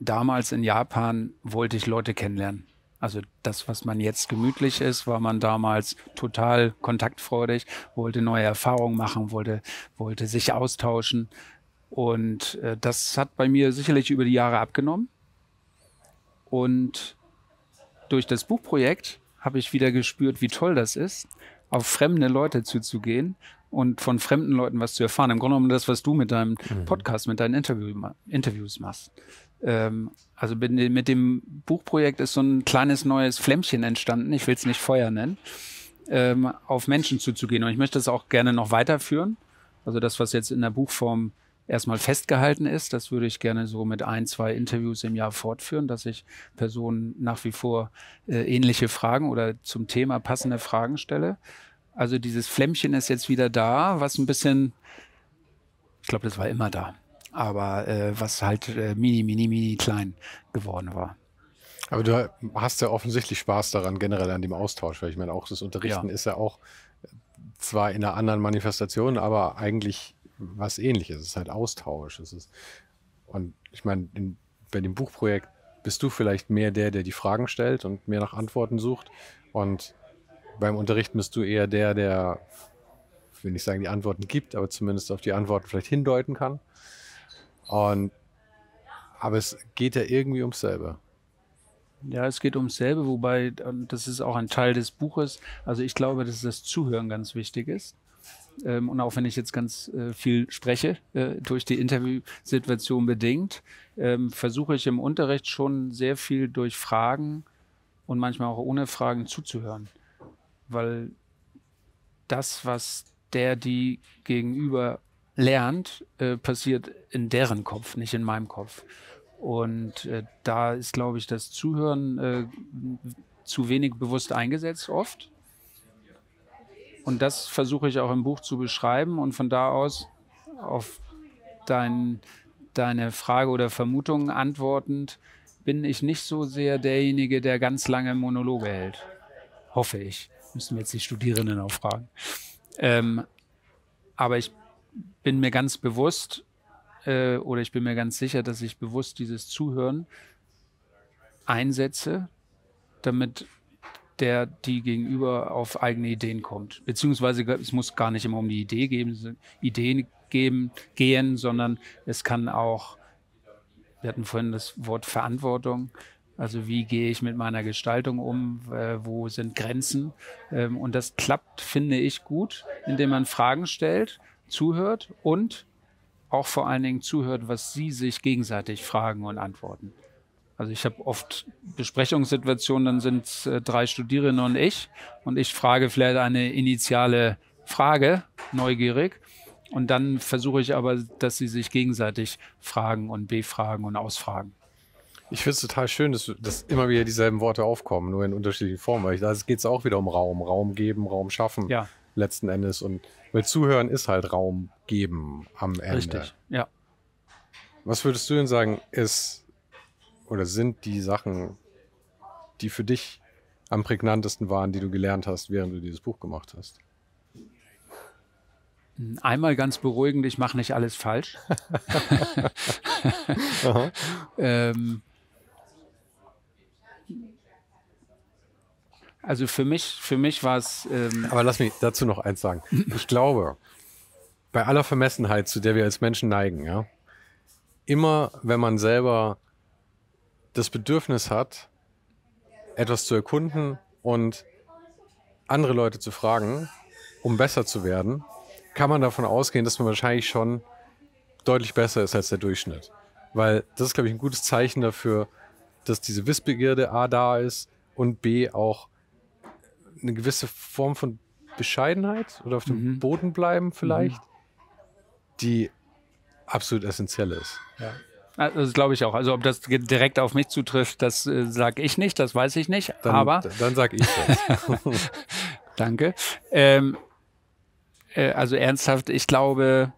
damals in Japan wollte ich Leute kennenlernen. Also das, was man jetzt gemütlich ist, war man damals total kontaktfreudig, wollte neue Erfahrungen machen, wollte, wollte sich austauschen. Und äh, das hat bei mir sicherlich über die Jahre abgenommen. Und durch das Buchprojekt habe ich wieder gespürt, wie toll das ist, auf fremde Leute zuzugehen und von fremden Leuten was zu erfahren. Im Grunde genommen das, was du mit deinem mhm. Podcast, mit deinen Interview, Interviews machst. Ähm, also mit dem Buchprojekt ist so ein kleines neues Flämmchen entstanden. Ich will es nicht Feuer nennen, ähm, auf Menschen zuzugehen. Und ich möchte es auch gerne noch weiterführen. Also das, was jetzt in der Buchform erstmal festgehalten ist, das würde ich gerne so mit ein, zwei Interviews im Jahr fortführen, dass ich Personen nach wie vor äh, ähnliche Fragen oder zum Thema passende Fragen stelle. Also dieses Flämmchen ist jetzt wieder da, was ein bisschen, ich glaube, das war immer da, aber äh, was halt äh, mini, mini, mini klein geworden war. Aber du hast ja offensichtlich Spaß daran, generell an dem Austausch, weil ich meine, auch das Unterrichten ja. ist ja auch zwar in einer anderen Manifestation, aber eigentlich was ähnliches. Es ist halt Austausch. Es ist, und ich meine, in, bei dem Buchprojekt bist du vielleicht mehr der, der die Fragen stellt und mehr nach Antworten sucht. Und beim Unterricht bist du eher der, der, ich will nicht sagen, die Antworten gibt, aber zumindest auf die Antworten vielleicht hindeuten kann. Und, aber es geht ja irgendwie ums selber. Ja, es geht ums selbe, wobei ähm, das ist auch ein Teil des Buches. Also ich glaube, dass das Zuhören ganz wichtig ist. Ähm, und auch wenn ich jetzt ganz äh, viel spreche, äh, durch die Interviewsituation bedingt, ähm, versuche ich im Unterricht schon sehr viel durch Fragen und manchmal auch ohne Fragen zuzuhören weil das, was der die gegenüber lernt, äh, passiert in deren Kopf, nicht in meinem Kopf. Und äh, da ist, glaube ich, das Zuhören äh, zu wenig bewusst eingesetzt oft. Und das versuche ich auch im Buch zu beschreiben. Und von da aus auf dein, deine Frage oder Vermutung antwortend, bin ich nicht so sehr derjenige, der ganz lange Monologe hält. Hoffe ich. Müssen wir jetzt die Studierenden auch fragen. Ähm, aber ich bin mir ganz bewusst äh, oder ich bin mir ganz sicher, dass ich bewusst dieses Zuhören einsetze, damit der die gegenüber auf eigene Ideen kommt. Beziehungsweise es muss gar nicht immer um die Idee geben, Ideen geben, gehen, sondern es kann auch, wir hatten vorhin das Wort Verantwortung, also wie gehe ich mit meiner Gestaltung um? Äh, wo sind Grenzen? Ähm, und das klappt, finde ich, gut, indem man Fragen stellt, zuhört und auch vor allen Dingen zuhört, was sie sich gegenseitig fragen und antworten. Also ich habe oft Besprechungssituationen, dann sind äh, drei Studierende und ich und ich frage vielleicht eine initiale Frage, neugierig. Und dann versuche ich aber, dass sie sich gegenseitig fragen und befragen und ausfragen. Ich finde es total schön, dass, dass, immer wieder dieselben Worte aufkommen, nur in unterschiedlichen Formen. Weil da also geht auch wieder um Raum. Raum geben, Raum schaffen. Ja. Letzten Endes. Und weil Zuhören ist halt Raum geben am Ende. Richtig, ja. Was würdest du denn sagen, ist oder sind die Sachen, die für dich am prägnantesten waren, die du gelernt hast, während du dieses Buch gemacht hast? Einmal ganz beruhigend, ich mache nicht alles falsch. ähm, Also für mich, für mich war es. Ähm Aber lass mich dazu noch eins sagen. Ich glaube, bei aller Vermessenheit, zu der wir als Menschen neigen, ja, immer wenn man selber das Bedürfnis hat, etwas zu erkunden und andere Leute zu fragen, um besser zu werden, kann man davon ausgehen, dass man wahrscheinlich schon deutlich besser ist als der Durchschnitt. Weil das ist, glaube ich, ein gutes Zeichen dafür, dass diese Wissbegierde A da ist und B auch eine gewisse Form von Bescheidenheit oder auf dem mhm. Boden bleiben vielleicht, mhm. die absolut essentiell ist. Ja. Also, das glaube ich auch. Also ob das direkt auf mich zutrifft, das äh, sage ich nicht, das weiß ich nicht. Dann, aber dann sage ich das. Danke. Ähm, äh, also ernsthaft, ich glaube,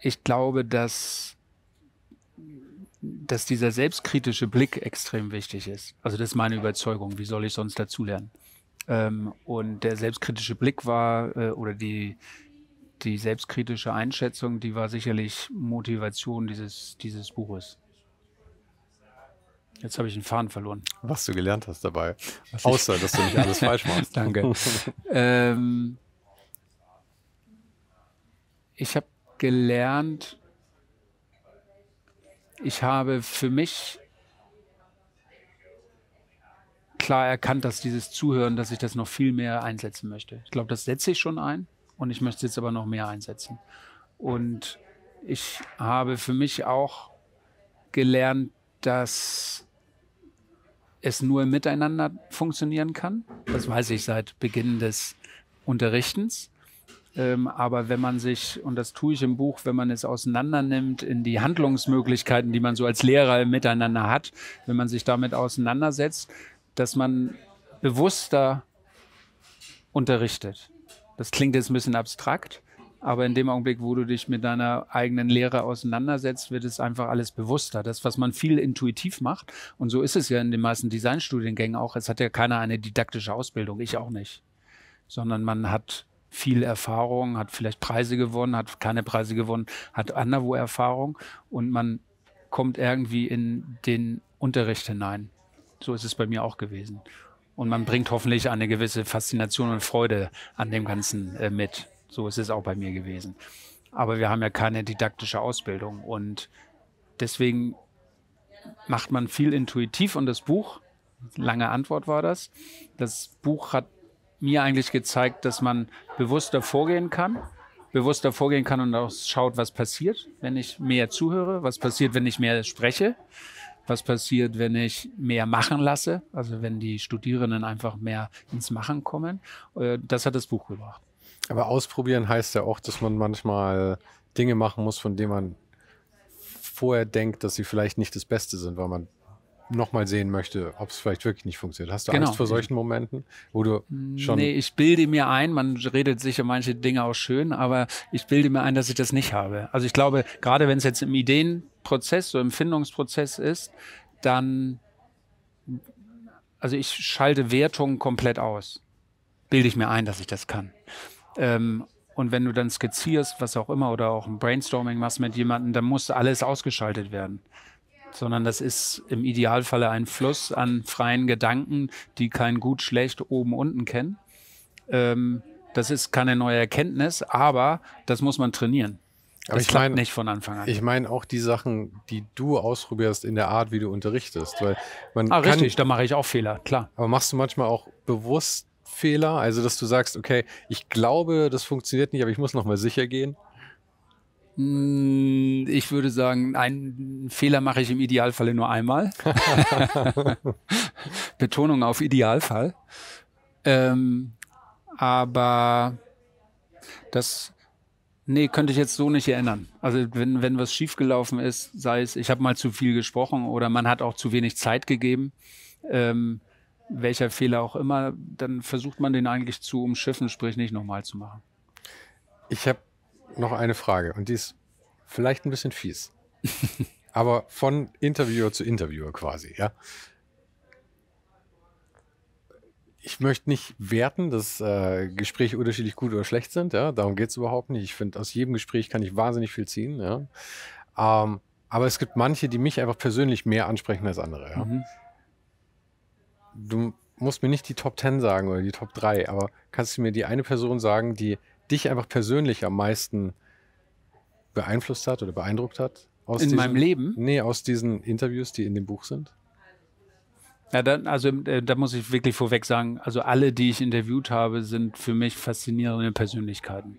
ich glaube, dass dass dieser selbstkritische Blick extrem wichtig ist. Also das ist meine Überzeugung. Wie soll ich sonst dazulernen? Ähm, und der selbstkritische Blick war äh, oder die die selbstkritische Einschätzung, die war sicherlich Motivation dieses dieses Buches. Jetzt habe ich den Faden verloren. Was du gelernt hast dabei. Außer, dass du nicht alles falsch machst. Danke. ähm, ich habe gelernt, ich habe für mich klar erkannt, dass dieses Zuhören, dass ich das noch viel mehr einsetzen möchte. Ich glaube, das setze ich schon ein und ich möchte es jetzt aber noch mehr einsetzen. Und ich habe für mich auch gelernt, dass es nur Miteinander funktionieren kann. Das weiß ich seit Beginn des Unterrichtens. Ähm, aber wenn man sich, und das tue ich im Buch, wenn man es auseinandernimmt in die Handlungsmöglichkeiten, die man so als Lehrer miteinander hat, wenn man sich damit auseinandersetzt, dass man bewusster unterrichtet. Das klingt jetzt ein bisschen abstrakt, aber in dem Augenblick, wo du dich mit deiner eigenen Lehre auseinandersetzt, wird es einfach alles bewusster. Das, was man viel intuitiv macht, und so ist es ja in den meisten Designstudiengängen auch, es hat ja keiner eine didaktische Ausbildung, ich auch nicht, sondern man hat viel Erfahrung, hat vielleicht Preise gewonnen, hat keine Preise gewonnen, hat anderwo Erfahrung und man kommt irgendwie in den Unterricht hinein. So ist es bei mir auch gewesen. Und man bringt hoffentlich eine gewisse Faszination und Freude an dem Ganzen äh, mit. So ist es auch bei mir gewesen. Aber wir haben ja keine didaktische Ausbildung und deswegen macht man viel intuitiv und das Buch, lange Antwort war das, das Buch hat mir eigentlich gezeigt, dass man bewusster vorgehen kann, bewusster vorgehen kann und auch schaut, was passiert, wenn ich mehr zuhöre, was passiert, wenn ich mehr spreche, was passiert, wenn ich mehr machen lasse, also wenn die Studierenden einfach mehr ins Machen kommen. Äh, das hat das Buch gebracht. Aber ausprobieren heißt ja auch, dass man manchmal Dinge machen muss, von denen man vorher denkt, dass sie vielleicht nicht das Beste sind, weil man nochmal sehen möchte, ob es vielleicht wirklich nicht funktioniert. Hast du genau. Angst vor solchen Momenten, wo du schon. Nee, ich bilde mir ein, man redet sicher manche Dinge auch schön, aber ich bilde mir ein, dass ich das nicht habe. Also ich glaube, gerade wenn es jetzt im Ideenprozess, so im Findungsprozess ist, dann. Also ich schalte Wertungen komplett aus. Bilde ich mir ein, dass ich das kann. Ähm, und wenn du dann skizzierst, was auch immer, oder auch ein Brainstorming machst mit jemandem, dann muss alles ausgeschaltet werden sondern das ist im Idealfall ein Fluss an freien Gedanken, die kein gut, schlecht, oben, unten kennen. Ähm, das ist keine neue Erkenntnis, aber das muss man trainieren. Aber das ich meine nicht von Anfang an. Ich meine auch die Sachen, die du ausprobierst in der Art, wie du unterrichtest, weil man ah, kann, richtig, da mache ich auch Fehler, klar. Aber machst du manchmal auch bewusst Fehler, also dass du sagst, okay, ich glaube, das funktioniert nicht, aber ich muss nochmal sicher gehen. Hm, ich würde sagen, einen Fehler mache ich im Idealfalle nur einmal. Betonung auf Idealfall. Ähm, aber das, nee, könnte ich jetzt so nicht erinnern. Also wenn, wenn was schiefgelaufen ist, sei es, ich habe mal zu viel gesprochen oder man hat auch zu wenig Zeit gegeben, ähm, welcher Fehler auch immer, dann versucht man den eigentlich zu umschiffen, sprich nicht nochmal zu machen. Ich habe noch eine Frage und die ist vielleicht ein bisschen fies. aber von Interviewer zu Interviewer quasi, ja. Ich möchte nicht werten, dass äh, Gespräche unterschiedlich gut oder schlecht sind, ja. Darum geht es überhaupt nicht. Ich finde, aus jedem Gespräch kann ich wahnsinnig viel ziehen, ja. Ähm, aber es gibt manche, die mich einfach persönlich mehr ansprechen als andere, ja. Mhm. Du musst mir nicht die Top 10 sagen oder die Top 3, aber kannst du mir die eine Person sagen, die dich einfach persönlich am meisten beeinflusst hat oder beeindruckt hat? in diesen, meinem Leben? Nee, aus diesen Interviews, die in dem Buch sind. Ja, dann, also äh, da muss ich wirklich vorweg sagen, also alle, die ich interviewt habe, sind für mich faszinierende Persönlichkeiten.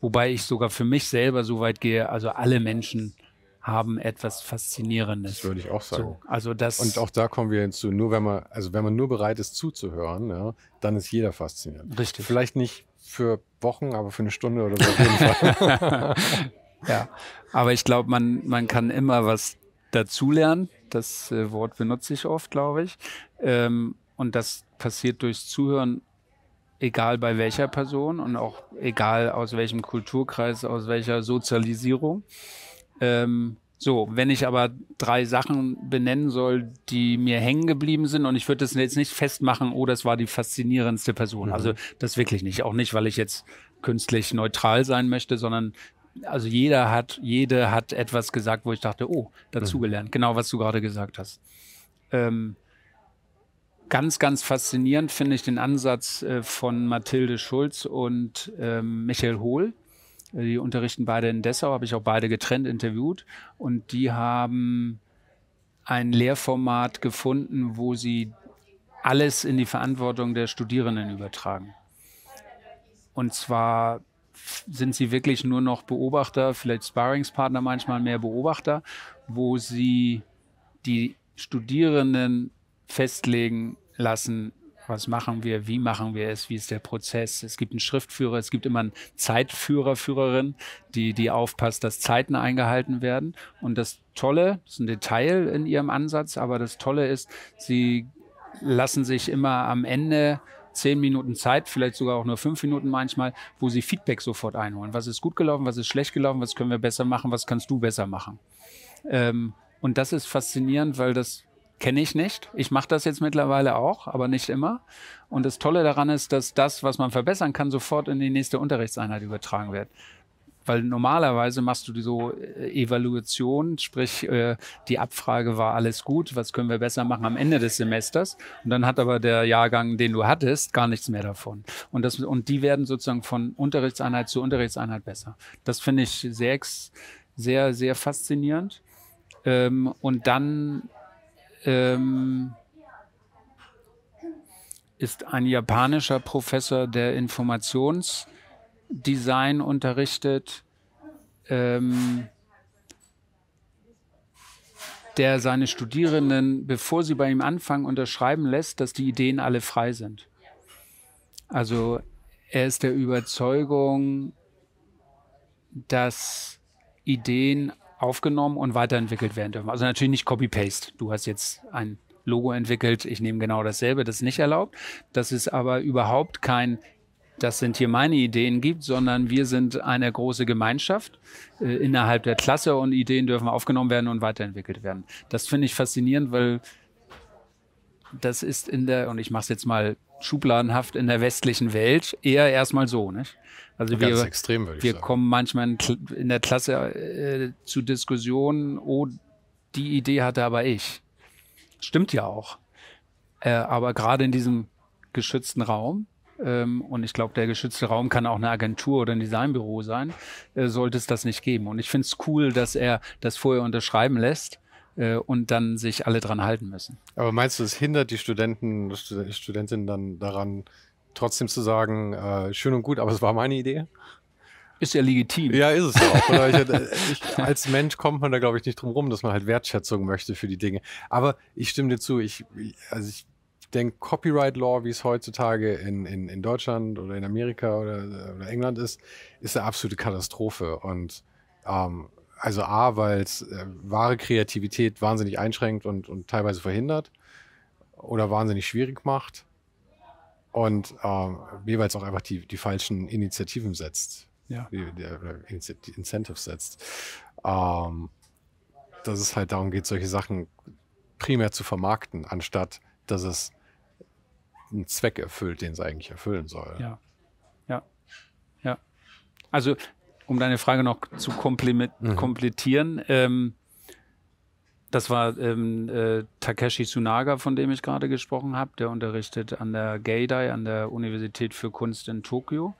Wobei ich sogar für mich selber so weit gehe, also alle Menschen haben etwas Faszinierendes. Das würde ich auch sagen. So, also das und auch da kommen wir hinzu, nur wenn man, also wenn man nur bereit ist zuzuhören, ja, dann ist jeder faszinierend. Richtig. Vielleicht nicht für Wochen, aber für eine Stunde oder so auf jeden Fall. ja, aber ich glaube, man, man kann immer was dazulernen. Das äh, Wort benutze ich oft, glaube ich. Ähm, und das passiert durchs Zuhören, egal bei welcher Person und auch egal aus welchem Kulturkreis, aus welcher Sozialisierung. Ähm, so, wenn ich aber drei Sachen benennen soll, die mir hängen geblieben sind und ich würde das jetzt nicht festmachen, oh, das war die faszinierendste Person. Mhm. Also das wirklich nicht. Auch nicht, weil ich jetzt künstlich neutral sein möchte, sondern also jeder hat, jede hat etwas gesagt, wo ich dachte, oh, dazugelernt. Mhm. Genau, was du gerade gesagt hast. Ähm, ganz, ganz faszinierend finde ich den Ansatz äh, von Mathilde Schulz und ähm, Michael Hohl die unterrichten beide in Dessau, habe ich auch beide getrennt interviewt. Und die haben ein Lehrformat gefunden, wo sie alles in die Verantwortung der Studierenden übertragen. Und zwar sind sie wirklich nur noch Beobachter, vielleicht Sparringspartner manchmal mehr Beobachter, wo sie die Studierenden festlegen lassen, was machen wir? Wie machen wir es? Wie ist der Prozess? Es gibt einen Schriftführer, es gibt immer einen Zeitführer, Führerin, die, die aufpasst, dass Zeiten eingehalten werden. Und das Tolle, das ist ein Detail in ihrem Ansatz, aber das Tolle ist, sie lassen sich immer am Ende zehn Minuten Zeit, vielleicht sogar auch nur fünf Minuten manchmal, wo sie Feedback sofort einholen. Was ist gut gelaufen, was ist schlecht gelaufen, was können wir besser machen, was kannst du besser machen. Ähm, und das ist faszinierend, weil das kenne ich nicht. Ich mache das jetzt mittlerweile auch, aber nicht immer. Und das Tolle daran ist, dass das, was man verbessern kann, sofort in die nächste Unterrichtseinheit übertragen wird. Weil normalerweise machst du so äh, Evaluation, sprich äh, die Abfrage war alles gut, was können wir besser machen am Ende des Semesters. Und dann hat aber der Jahrgang, den du hattest, gar nichts mehr davon. Und, das, und die werden sozusagen von Unterrichtseinheit zu Unterrichtseinheit besser. Das finde ich sehr, sehr, sehr faszinierend. Ähm, und dann ähm, ist ein japanischer Professor, der Informationsdesign unterrichtet, ähm, der seine Studierenden, bevor sie bei ihm anfangen, unterschreiben lässt, dass die Ideen alle frei sind. Also er ist der Überzeugung, dass Ideen aufgenommen und weiterentwickelt werden dürfen. Also natürlich nicht Copy-Paste. Du hast jetzt ein Logo entwickelt, ich nehme genau dasselbe, das ist nicht erlaubt. Das ist aber überhaupt kein das sind hier meine Ideen gibt, sondern wir sind eine große Gemeinschaft äh, innerhalb der Klasse und Ideen dürfen aufgenommen werden und weiterentwickelt werden. Das finde ich faszinierend, weil das ist in der, und ich mache es jetzt mal schubladenhaft, in der westlichen Welt eher erstmal so. Nicht? Also Ganz wir, extrem, würde ich wir sagen. kommen manchmal in, in der Klasse äh, zu Diskussionen, oh, die Idee hatte aber ich. Stimmt ja auch. Äh, aber gerade in diesem geschützten Raum, ähm, und ich glaube, der geschützte Raum kann auch eine Agentur oder ein Designbüro sein, äh, sollte es das nicht geben. Und ich finde es cool, dass er das vorher unterschreiben lässt äh, und dann sich alle dran halten müssen. Aber meinst du, es hindert die Studenten, Studentinnen dann daran, trotzdem zu sagen, äh, schön und gut, aber es war meine Idee. Ist ja legitim. Ja, ist es ja auch. ich, ich, als Mensch kommt man da, glaube ich, nicht drum rum, dass man halt Wertschätzung möchte für die Dinge. Aber ich stimme dir zu, ich, also ich denke, Copyright Law, wie es heutzutage in, in, in Deutschland oder in Amerika oder, oder England ist, ist eine absolute Katastrophe. Und ähm, also A, weil es äh, wahre Kreativität wahnsinnig einschränkt und, und teilweise verhindert oder wahnsinnig schwierig macht und ähm, jeweils auch einfach die, die falschen Initiativen setzt, ja. die, die, die Incentives setzt. Ähm, dass es halt darum geht, solche Sachen primär zu vermarkten, anstatt dass es einen Zweck erfüllt, den es eigentlich erfüllen soll. Ja, ja, ja. Also um deine Frage noch zu mhm. komplettieren, mhm. ähm, das war ähm, äh, Takeshi Tsunaga, von dem ich gerade gesprochen habe. Der unterrichtet an der Geidai, an der Universität für Kunst in Tokio.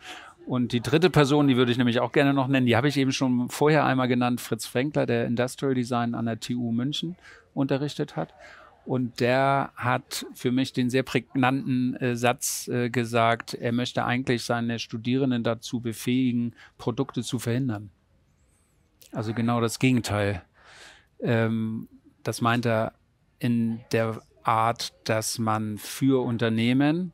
Und die dritte Person, die würde ich nämlich auch gerne noch nennen, die habe ich eben schon vorher einmal genannt, Fritz Frenkler, der Industrial Design an der TU München unterrichtet hat. Und der hat für mich den sehr prägnanten äh, Satz äh, gesagt, er möchte eigentlich seine Studierenden dazu befähigen, Produkte zu verhindern. Also genau das Gegenteil. Ähm, das meint er in der Art, dass man für Unternehmen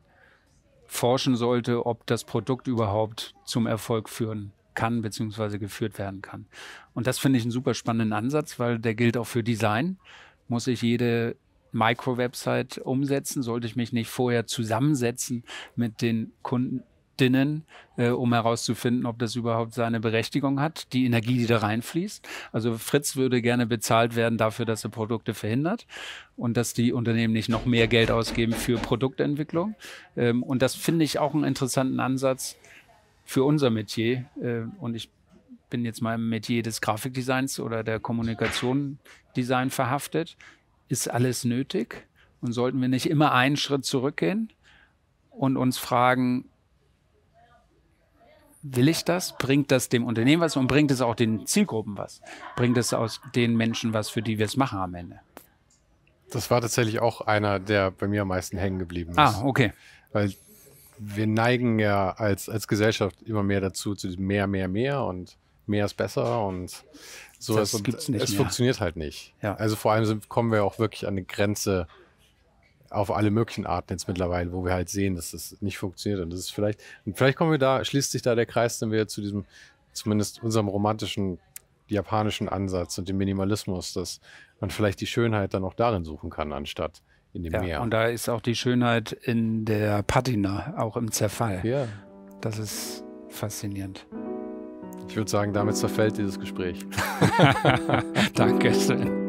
forschen sollte, ob das Produkt überhaupt zum Erfolg führen kann bzw. geführt werden kann. Und das finde ich einen super spannenden Ansatz, weil der gilt auch für Design. Muss ich jede Micro-Website umsetzen? Sollte ich mich nicht vorher zusammensetzen mit den Kunden, Produktivistinnen, äh, um herauszufinden, ob das überhaupt seine Berechtigung hat, die Energie, die da reinfließt. Also Fritz würde gerne bezahlt werden dafür, dass er Produkte verhindert und dass die Unternehmen nicht noch mehr Geld ausgeben für Produktentwicklung. Ähm, und das finde ich auch einen interessanten Ansatz für unser Metier. Äh, und ich bin jetzt mal im Metier des Grafikdesigns oder der Kommunikation Design verhaftet. Ist alles nötig? Und sollten wir nicht immer einen Schritt zurückgehen und uns fragen, will ich das? Bringt das dem Unternehmen was und bringt es auch den Zielgruppen was? Bringt es aus den Menschen was, für die wir es machen am Ende? Das war tatsächlich auch einer, der bei mir am meisten hängen geblieben ist. Ah, okay. Weil wir neigen ja als, als Gesellschaft immer mehr dazu, zu mehr, mehr, mehr und mehr ist besser und so. Das gibt es nicht es mehr. funktioniert halt nicht. Ja. Also vor allem sind, kommen wir auch wirklich an die Grenze auf alle möglichen Arten jetzt mittlerweile, wo wir halt sehen, dass das nicht funktioniert. Und das ist vielleicht, und vielleicht kommen wir da, schließt sich da der Kreis dann wieder zu diesem, zumindest unserem romantischen japanischen Ansatz und dem Minimalismus, dass man vielleicht die Schönheit dann auch darin suchen kann, anstatt in dem ja, Meer. Und da ist auch die Schönheit in der Patina, auch im Zerfall. Ja. Das ist faszinierend. Ich würde sagen, damit zerfällt dieses Gespräch. Dankeschön.